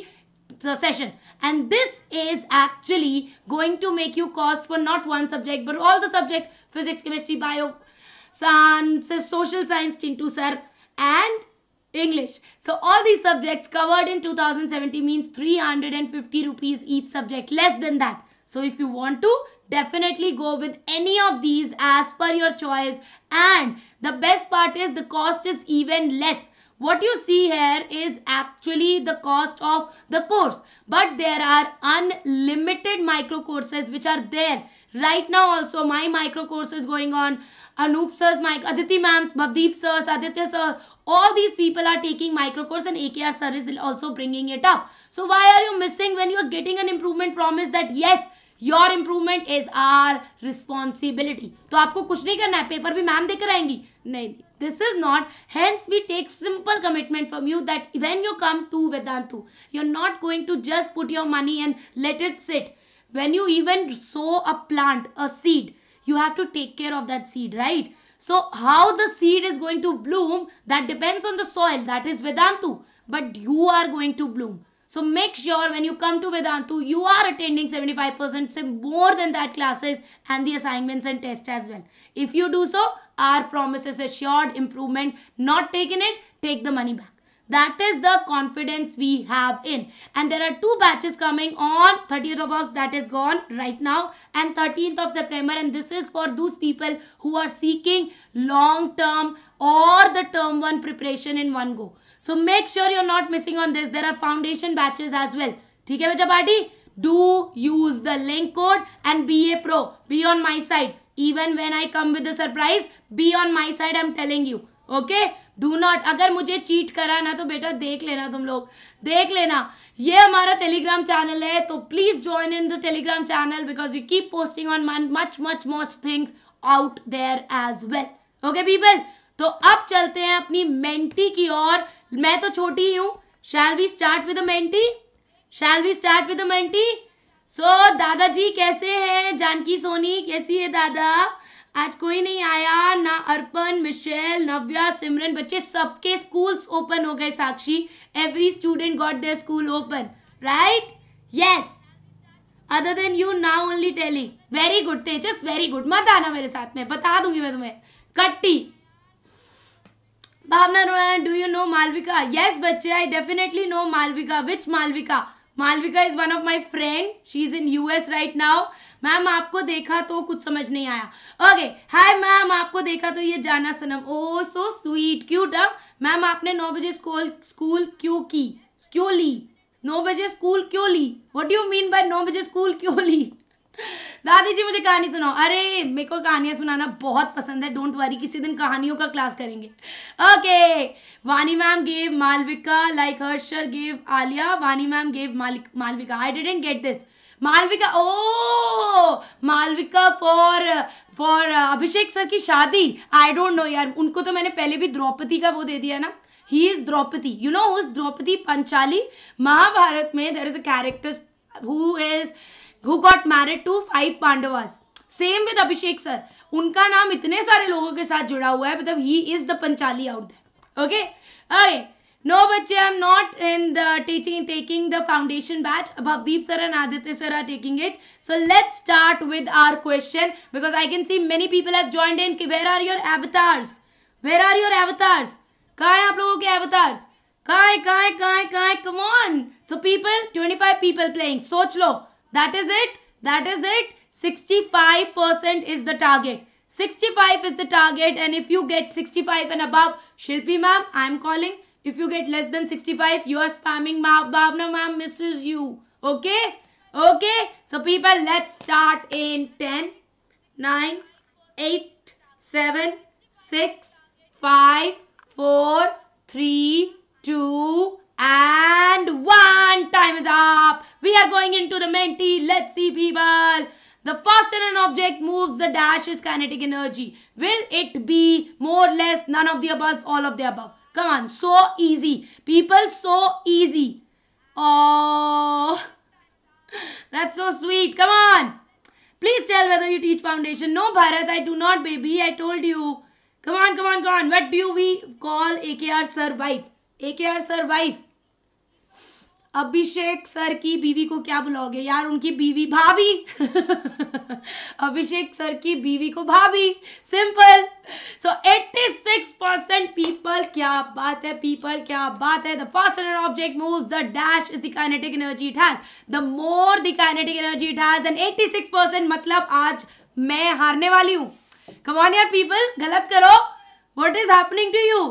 session and this is actually going to make you cost for not one subject but all the subject physics chemistry bio science social science chintu sir and English. So all these subjects covered in 2070 means 350 rupees each subject less than that. So if you want to definitely go with any of these as per your choice and the best part is the cost is even less what you see here is actually the cost of the course. But there are unlimited micro courses which are there. Right now also my micro course is going on. Anoop sirs, Mike, Aditi ma'ams, Bhavdeep sirs, Aditya sir, all these people are taking micro course and AKR sir is also bringing it up. So why are you missing when you are getting an improvement promise that yes, your improvement is our responsibility. तो आपको कुछ नहीं करना Paper paper भी ma'am दे nahi this is not hence we take simple commitment from you that when you come to vedantu you're not going to just put your money and let it sit when you even sow a plant a seed you have to take care of that seed right so how the seed is going to bloom that depends on the soil that is vedantu but you are going to bloom so make sure when you come to Vedantu, you are attending 75% more than that classes and the assignments and tests as well. If you do so, our promises assured, improvement not taken it, take the money back. That is the confidence we have in. And there are two batches coming on 30th of August that is gone right now and 13th of September. And this is for those people who are seeking long term or the term one preparation in one go. So make sure you're not missing on this. There are foundation batches as well. ठीक है do use the link code and be a pro be on my side even when I come with surprise be on my side I am telling you okay do not अगर मुझे cheat कराना तो बेटा देख लेना तुम लोग देख लेना ये हमारा टेलीग्राम चैनल है तो please join in the Telegram channel because you keep posting on man much much most things out there as well okay people तो अब चलते हैं अपनी मेंटी की ओर मैं तो छोटी ही हूं shall we start with Menti shall we start with Menti so so, दादाजी कैसे हैं जानकी सोनी कैसी है दादा आज कोई नहीं आया ना अर्पण मिशेल नव्या सिमरन बच्चे सबके स्कूल्स ओपन हो गए Sakshi every student got their school open right yes other than you now only telling very good Tejas very good मत आना मेरे साथ में बता दूंगी मैं तुम्हें कट्टी Bhavana do you know Malvika yes बच्चे I definitely know Malvika which Malvika Malvika is one of my friend she is in US right now ma'am आपको देखा तो कुछ समझ नहीं आया ओके हाय मैम आपको देखा तो ये जाना सनम ओ सो स्वीट क्यूट अब मैम आपने नौ बजे स्कूल स्कूल क्यों की क्यों ली नौ बजे स्कूल क्यों ली वॉट यू मीन बाय नौ बजे स्कूल क्यों ली [LAUGHS] दादी जी मुझे कहानी सुनाओ अरे मेरे को कहानियां सुनाना बहुत पसंद है डोंट वरी किसी दिन कहानियों का क्लास करेंगे okay Vani ma'am gave Malvika like हर्षर gave Alia Vani ma'am gave Malvika I didn't get this Malvika oh Malvika for for Abhishek sir की शादी आई डोंट नो यार उनको तो मैंने पहले भी द्रौपदी का वो दे दिया ना he is Draupadi you know is Draupadi Panchali Mahabharata में there is a character who is who got married to five Pandavas same with Abhishek sir उनका नाम इतने सारे लोगों के साथ जुड़ा हुआ है मतलब ही is the Panchali out there okay अरे नो बच्चे I am not in the teaching taking the foundation batch Bhavdeep sir and Aditya sir are taking it so let's start with our question because I can see many people have joined in कि where are your avatars where are your avatars कहाँ है आप लोगों के एवतार्स कहाँ है कहाँ है कहाँ है कहाँ है come on so people twenty five people playing सोच लो That is it. That is it. 65% is the target. 65 is the target and if you get 65 and above, Shilpi ma'am, I am calling. If you get less than 65, you are spamming ma Bhavna ma'am misses you. Okay? Okay? So people, let's start in 10, 9, 8, 7, 6, 5, 4, 3, 2, and one time is up. We are going into the mentee. Let's see people. The faster an object moves, the dash is kinetic energy. Will it be more, or less, none of the above, all of the above? Come on, so easy. People, so easy. Oh, [LAUGHS] that's so sweet. Come on. Please tell whether you teach foundation. No, Bharat, I do not, baby. I told you. Come on, come on, come on. What do we call AKR survive? AKR survive. Abhishek sir की बीवी को क्या बुलाओगे यार उनकी बीवी भाभी [LAUGHS] अभिषेक sir की बीवी को भाभी simple so eighty six percent people क्या बात है पीपल क्या बात है the first object moves the dash is the kinetic energy it has the more the kinetic energy it has and eighty six percent मतलब आज मैं हारने वाली हूं कमॉन यार पीपल गलत करो what is happening to you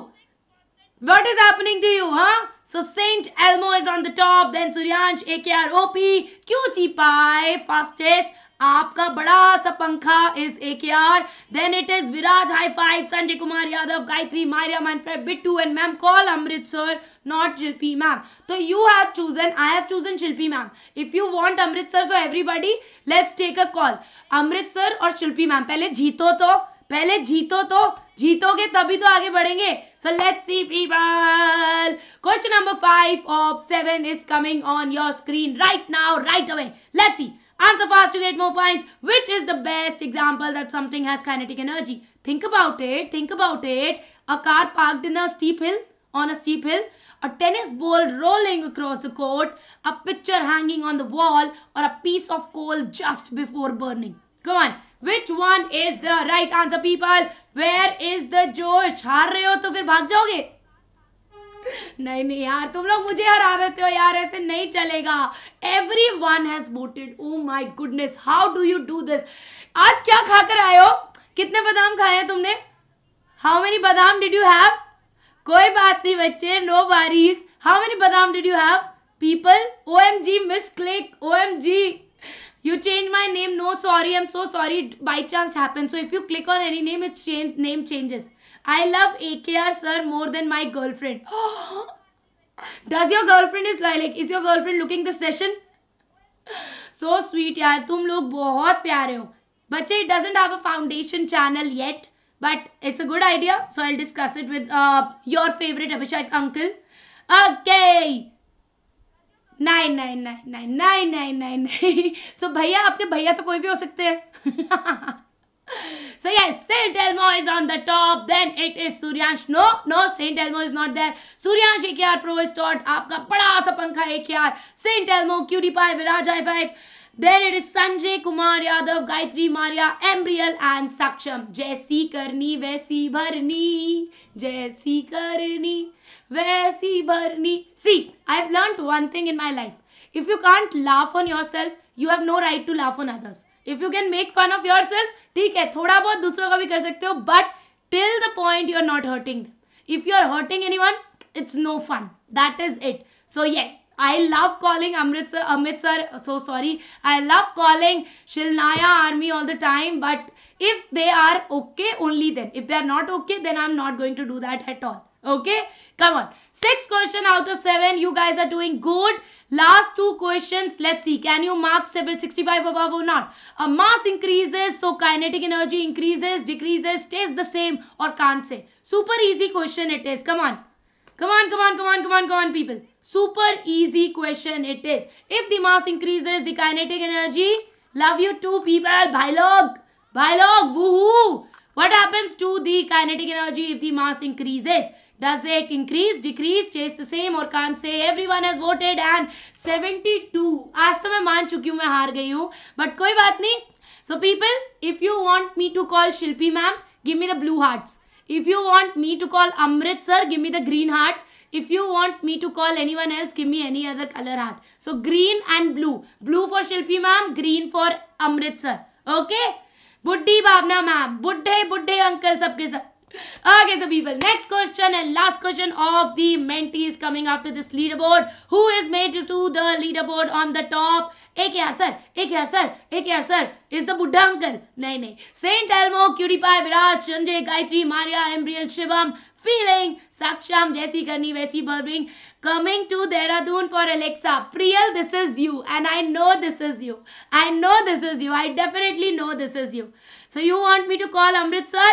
what is happening to you हाँ So Saint Elmo is on the top, then Suryansh, AKROP, QG5, fastest. आपका बड़ा सा पंखा is A K R then it is Viraj high five Sanjay Kumar Yadav Gayatri Maria Manfred Bittu and ma'am call Amritsar not Shilpi ma'am तो you have chosen I have chosen Shilpi ma'am if you want Amritsar so everybody let's take a call Amritsar और Shilpi ma'am पहले जीतो तो पहले जीतो तो जीतोगे तभी तो आगे बढ़ेंगे so let's see people question number five of seven is coming on your screen right now right away let's see answer fast to get more points which is the best example that something has kinetic energy think about it think about it a car parked in a steep hill on a steep hill a tennis ball rolling across the court a picture hanging on the wall और a piece of coal just before burning come on which one is the right answer people where is the जोश हार रहे हो तो फिर भाग जाओगे नहीं नहीं यार तुम लोग मुझे हरा देते हो यार ऐसे नहीं चलेगा everyone has voted oh my goodness how do you do this आज क्या खाकर आए हो कितने बादाम खाए हैं तुमने how many badam did you have कोई बात नहीं बच्चे no worries how many badam did you have people O M G misclick O M G you change my name no sorry i'm so sorry by chance happens so if you click on any name its change name changes i love akr sir more than my girlfriend [GASPS] does your girlfriend is like is your girlfriend looking the session [GASPS] so sweet yaar tum log bahut pyare ho bache it doesn't have a foundation channel yet but it's a good idea so i'll discuss it with uh, your favorite abhishek uncle okay नहीं नहीं नहीं नहीं नहीं नहीं नहीं nine so भैया आपके भैया तो कोई भी हो सकते हैं so yes saint elmo is on the top then it is suryansh no no saint elmo is not there suryansh ekr pro is dot aapka bada sa pankha ekr saint elmo cutie pie viraj i5 then it is sanjay kumar yadav gayatri maria Embryal and saksham jaisi karni vaisi bharni jaisi karni Vesi Varni. See, I've learned one thing in my life. If you can't laugh on yourself, you have no right to laugh on others. If you can make fun of yourself, ठीक है थोड़ा बहुत दूसरों का भी कर सकते हो But till the point you are not hurting if you are hurting anyone it's no fun that is it I love calling Amritsar, Amritsar, so sorry. I love calling Shilnaya army all the time. But if they are okay, only then. If they are not okay, then I'm not going to do that at all. okay come on six question out of seven you guys are doing good last two questions let's see can you mark 765 above or not a mass increases so kinetic energy increases decreases stays the same or can't say super easy question it is come on come on come on come on come on come on people super easy question it is if the mass increases the kinetic energy love you two people bye log bye log woohoo what happens to the kinetic energy if the mass increases Does it increase, decrease, stays the same or can't say? Everyone has voted and 72. आज तो मैं मान चुकी हूँ मैं हार गई हूँ but कोई बात नहीं so people if you want me to call shilpi ma'am give me the blue hearts if you want me to call amrit sir give me the green hearts if you want me to call anyone else give me any other color heart so green and blue blue for shilpi ma'am green for amrit sir okay buddhi bhavna ma'am बुढ़े बुढ़े uncle सबके सब Okay, so people, next question and last question of the mentees coming after this leaderboard. Who is made to the leaderboard on the top? AKR sir, AKR sir, AKR sir is the Buddha uncle. No, no. Saint Elmo, Cutie Pie, Viraj, Sanjay, Gayatri, Maria, Embriel, Shivam, Feeling, Saksham, Jesse, Karni, Vesi, Burbing, coming to Dehradun for Alexa. Priyal, this is you. And I know this is you. I know this is you. I definitely know this is you. So you want me to call Amrit sir?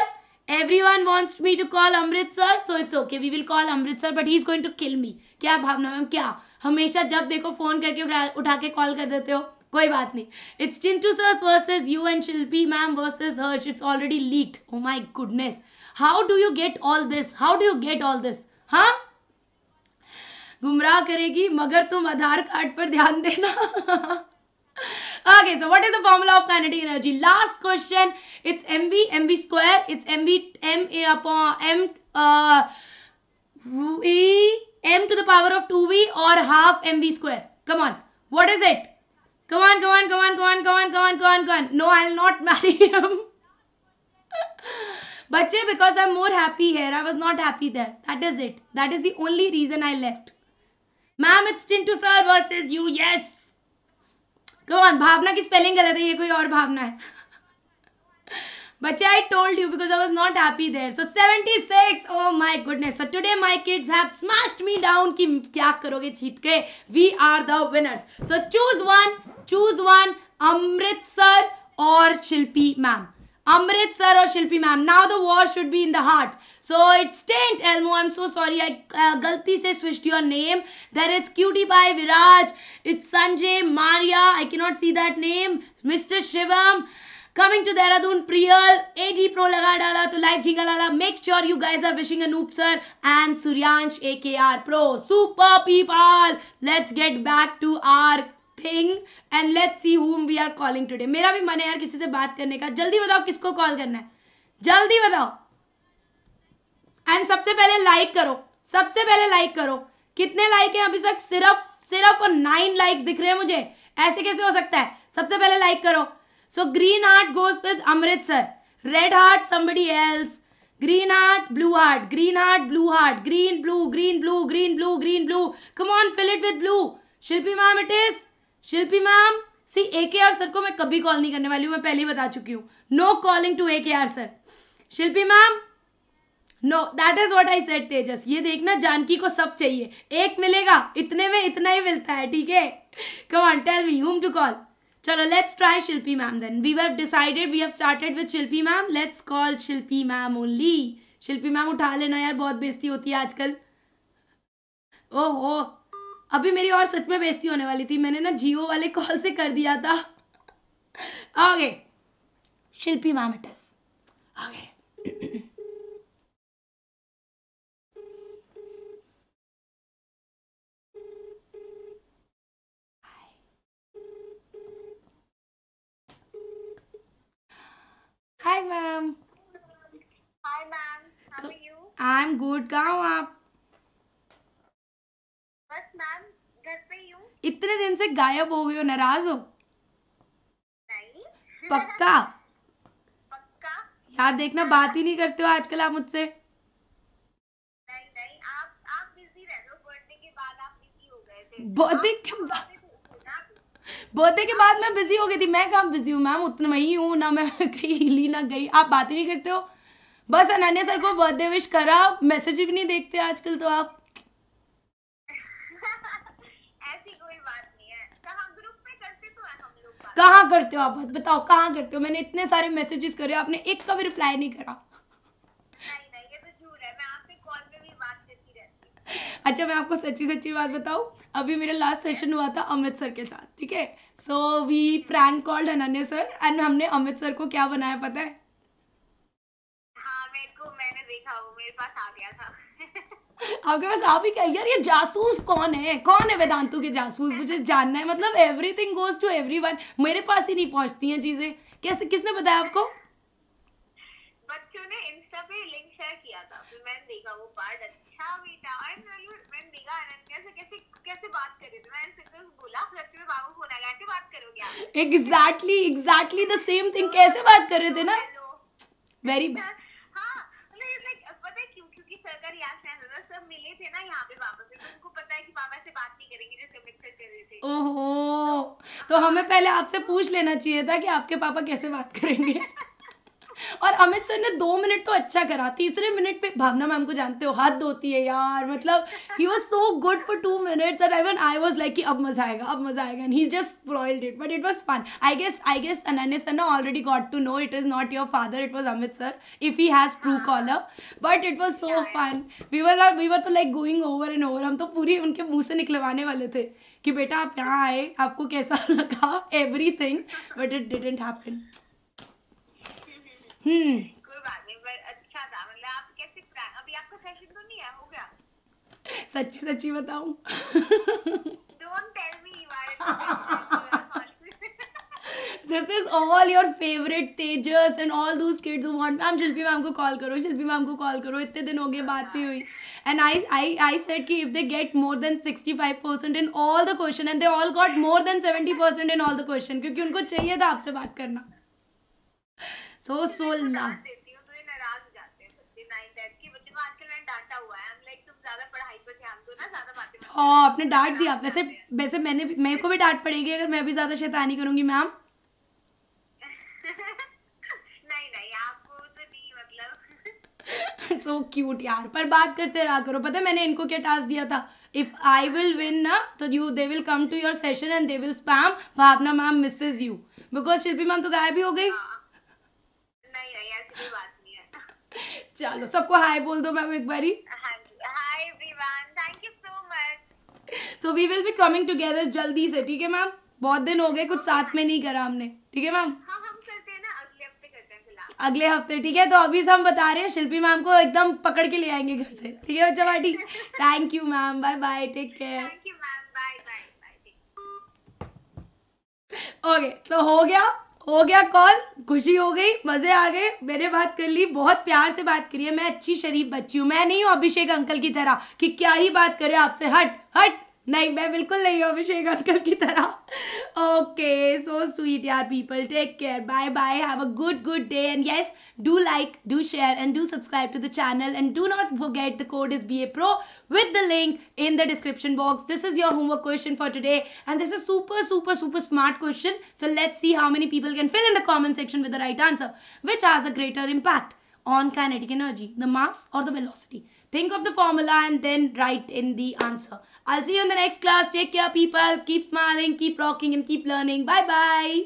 everyone wants me to call Amritsar, so it's okay. We will call Amritsar, but he's going to kill me. क्या भावना ma'am क्या हमेशा जब देखो phone करके उठा, उठा के call कर देते हो कोई बात नहीं it's Chintu sir versus you and Shilpi ma'am versus Harsh it's already leaked oh my goodness how do you get all this how do you get all this हाँ गुमराह करेगी मगर तुम आधार कार्ड पर ध्यान देना [LAUGHS] Okay, so what is the formula of kinetic energy? Last question. It's mv, mv square. It's mv, m a upon m, uh, v, m to the power of 2v or half mv square. Come on. What is it? Come on, come on, come on, come on, come on, come on, come on, come on. No, I'll not [LAUGHS] marry him. Bache, because I'm more happy here. I was not happy there. That is it. That is the only reason I left. Ma'am, it's Chintu sir versus you. Yes. कौन भावना की spelling गलत है ये कोई और भावना है बच्चे I told you because I was not happy there so seventy six oh my goodness so today my kids have smashed me down की क्या करोगे जीत के we are the winners so choose one choose one Amritsar और Shilpi ma'am Amritsar or Shilpi ma'am. Now the war should be in the heart. So it's Taint Elmo. I'm so sorry. I uh, galti se switched your name. There it's Cutie Pie Viraj. It's Sanjay Maria. I cannot see that name. Mr. Shivam. Coming to Dehradun, Priyal, 80 Pro Laga Dala to Live Jingalala. Make sure you guys are wishing a Anoop Sir and Suryansh AKR Pro. Super people! Let's get back to our thing and let see whom we are calling today मेरा भी मन है यार किसी से बात करने का जल्दी बताओ किसको कॉल करना है जल्दी बताओ एंड सबसे पहले लाइक करो सबसे पहले लाइक करो कितने लाइक है अभी तक सिर्फ सिर्फ नाइन लाइक्स दिख रहे हैं मुझे ऐसे कैसे हो सकता है सबसे पहले लाइक करो so green heart goes with Amritsar red heart somebody else green heart blue heart green heart blue heart green blue green blue green blue green blue come on fill it with blue Shilpi ma'am it is Shilpi ma'am see A K R sir को मैं कभी call नहीं करने वाली हूँ मैं पहले ही बता चुकी हूँ no calling to A K R sir Shilpi ma'am no that is what I set Tejas ये देखना जानकी को सब चाहिए एक मिलेगा इतने में इतना ही मिलता है ठीक है come on tell me whom to call चलो let's try Shilpi ma'am then we have decided we have started with Shilpi ma'am let's call Shilpi ma'am only Shilpi ma'am उठा लेना यार बहुत बेइज्जती होती है आजकल ओहो अभी मेरी और सच में बेइज्जती होने वाली थी मैंने ना जियो वाले कॉल से कर दिया था ओके शिल्पी मामेटस hi ma'am hi ma'am how are you I am good कहाँ हो आप? इतने दिन से गायब हो गए हो नाराज हो पक्का यार देखना बात ही नहीं करते हो आजकल आप मुझसे बर्थडे के बाद मैं बिजी हो गई थी मैं कहा बिजी हूँ मैम उतना वही हूँ ना मैं [LAUGHS] कहीं हिली ना गई आप बात ही नहीं करते हो बस अनन्या सर को बर्थडे विश करा मैसेज भी नहीं देखते आजकल तो आप कहाँ करते हो आप बताओ कहाँ करते हो मैंने इतने सारे मैसेजेस करे आपने एक का भी रिप्लाई नहीं करा तो अच्छा मैं आपको सच्ची सच्ची बात बताऊं अभी मेरा लास्ट सेशन हुआ था अमित सर के साथ ठीक है so we prank called Ananya sir and हमने अमित सर को क्या बनाया पता है हाँ, मेरे को मैंने देखा वो मेरे पास आ गया था आपके पास आप ही क्या यार ये जासूस कौन है कौन है वेदांतु के जासूस मुझे जानना है मतलब एवरीथिंग गोज टू एवरी मेरे पास ही नहीं पहुंचती हैं चीजें कैसे किसने बताया आपको बच्चों ने इंस्टा पे लिंक शेयर किया था फिर मैंने देखा वो पार्ट अच्छा भी था और मैंने देखा कैसे कैसे बात कर मैंने बोला सच में बाबू फोन आ गया बात करोगे आप exactly exactly the same thing कैसे बात कर रहे थे ना वेरी हां मतलब लाइक पता है क्यों क्योंकि सर का रिएक्शन हम मिले थे ना यहाँ पे पापा से तो उनको पता है कि पापा से बात नहीं करेंगे जैसे मिक्सर कर रहे थे ओहो तो, तो हमें हाँ। पहले आपसे पूछ लेना चाहिए था कि आपके पापा कैसे बात करेंगे [LAUGHS] और अमित सर ने दो मिनट तो अच्छा करा तीसरे मिनट पे भावना मैम को जानते हो हद होती है यार मतलब he was so good for two minutes and even I was like कि अब मजा आएगा अब मजा आएगा and he just boiled it but it was fun I guess I guess Ananya sir ना already got to know it is not your father it was Amit sir if he has Truecaller but it was so fun we were we were तो like going over and over हम तो पूरी उनके मुंह से निकलवाने वाले थे कि बेटा आप यहाँ आए आपको कैसा [LAUGHS] लगा everything but it didn't happen hmm. कोई बात नहीं अच्छा था मतलब आप कैसे अभी आपका फैशन तो नहीं है हो गया सच्ची सच्ची बताऊं don't tell me this is all your favourite Tejas and all those kids who want ma'am Shilpi ma'am को कॉल करो शिल्पी मैम को कॉल करो इतने दिन हो गए बात नहीं हुई and I I I said कि if they get more than 65 percent in all the question and they all got more than 70 percent in all the question क्योंकि उनको चाहिए था आपसे बात करना सो तो सोल तो ना हाँ आपने डांट तो दिया वैसे वैसे मैंने मेरे को भी डांट पड़ेगी अगर मैं भी ज्यादा शैतानी करूंगी मैम सो [LAUGHS] क्यूट मतलब। [LAUGHS] यार पर बात करते रहा करो पता है मैंने इनको क्या टास्क दिया था इफ आई विल विन ना तो you they will come to your session and they will spam Bhavna ma'am Mrs you because Shilpi ma'am तो गायब ही हो गई हाँ। चलो सबको हाय बोल दो मैम एक बारी hi everyone thank you so much so we will be coming together जल्दी से ठीक है मैम बहुत दिन हो गए कुछ हाँ, साथ में नहीं करा हमने ठीक है मैम हाँ, अगले हफ्ते ठीक है तो अभी से हम बता रहे हैं शिल्पी मैम को एकदम पकड़ के ले आएंगे घर से ठीक है बच्चा party thank [LAUGHS] you ma'am bye bye take care okay तो हो गया हो गया कॉल खुशी हो गई मजे आ गए मैंने बात कर ली बहुत प्यार से बात करी है मैं अच्छी शरीफ बच्ची हूँ मैं नहीं हूँ अभिषेक अंकल की तरह कि क्या ही बात करे आपसे हट हट नहीं मैं बिल्कुल नहीं हूँ अभिषेक अंकल की तरह ओके सो स्वीट यार people take care bye bye have a good good day and yes do like do share and do subscribe to the channel and do not get the code is be A pro with the link in the description box this is your homework question for today and this is super super super smart question so let's see how many people can fill in the comment section with the right answer which has a greater impact on kinetic energy, the mass or the velocity. Think of the formula and then write in the answer. I'll see you in the next class. Take care people. Keep smiling, keep rocking and keep learning. Bye bye.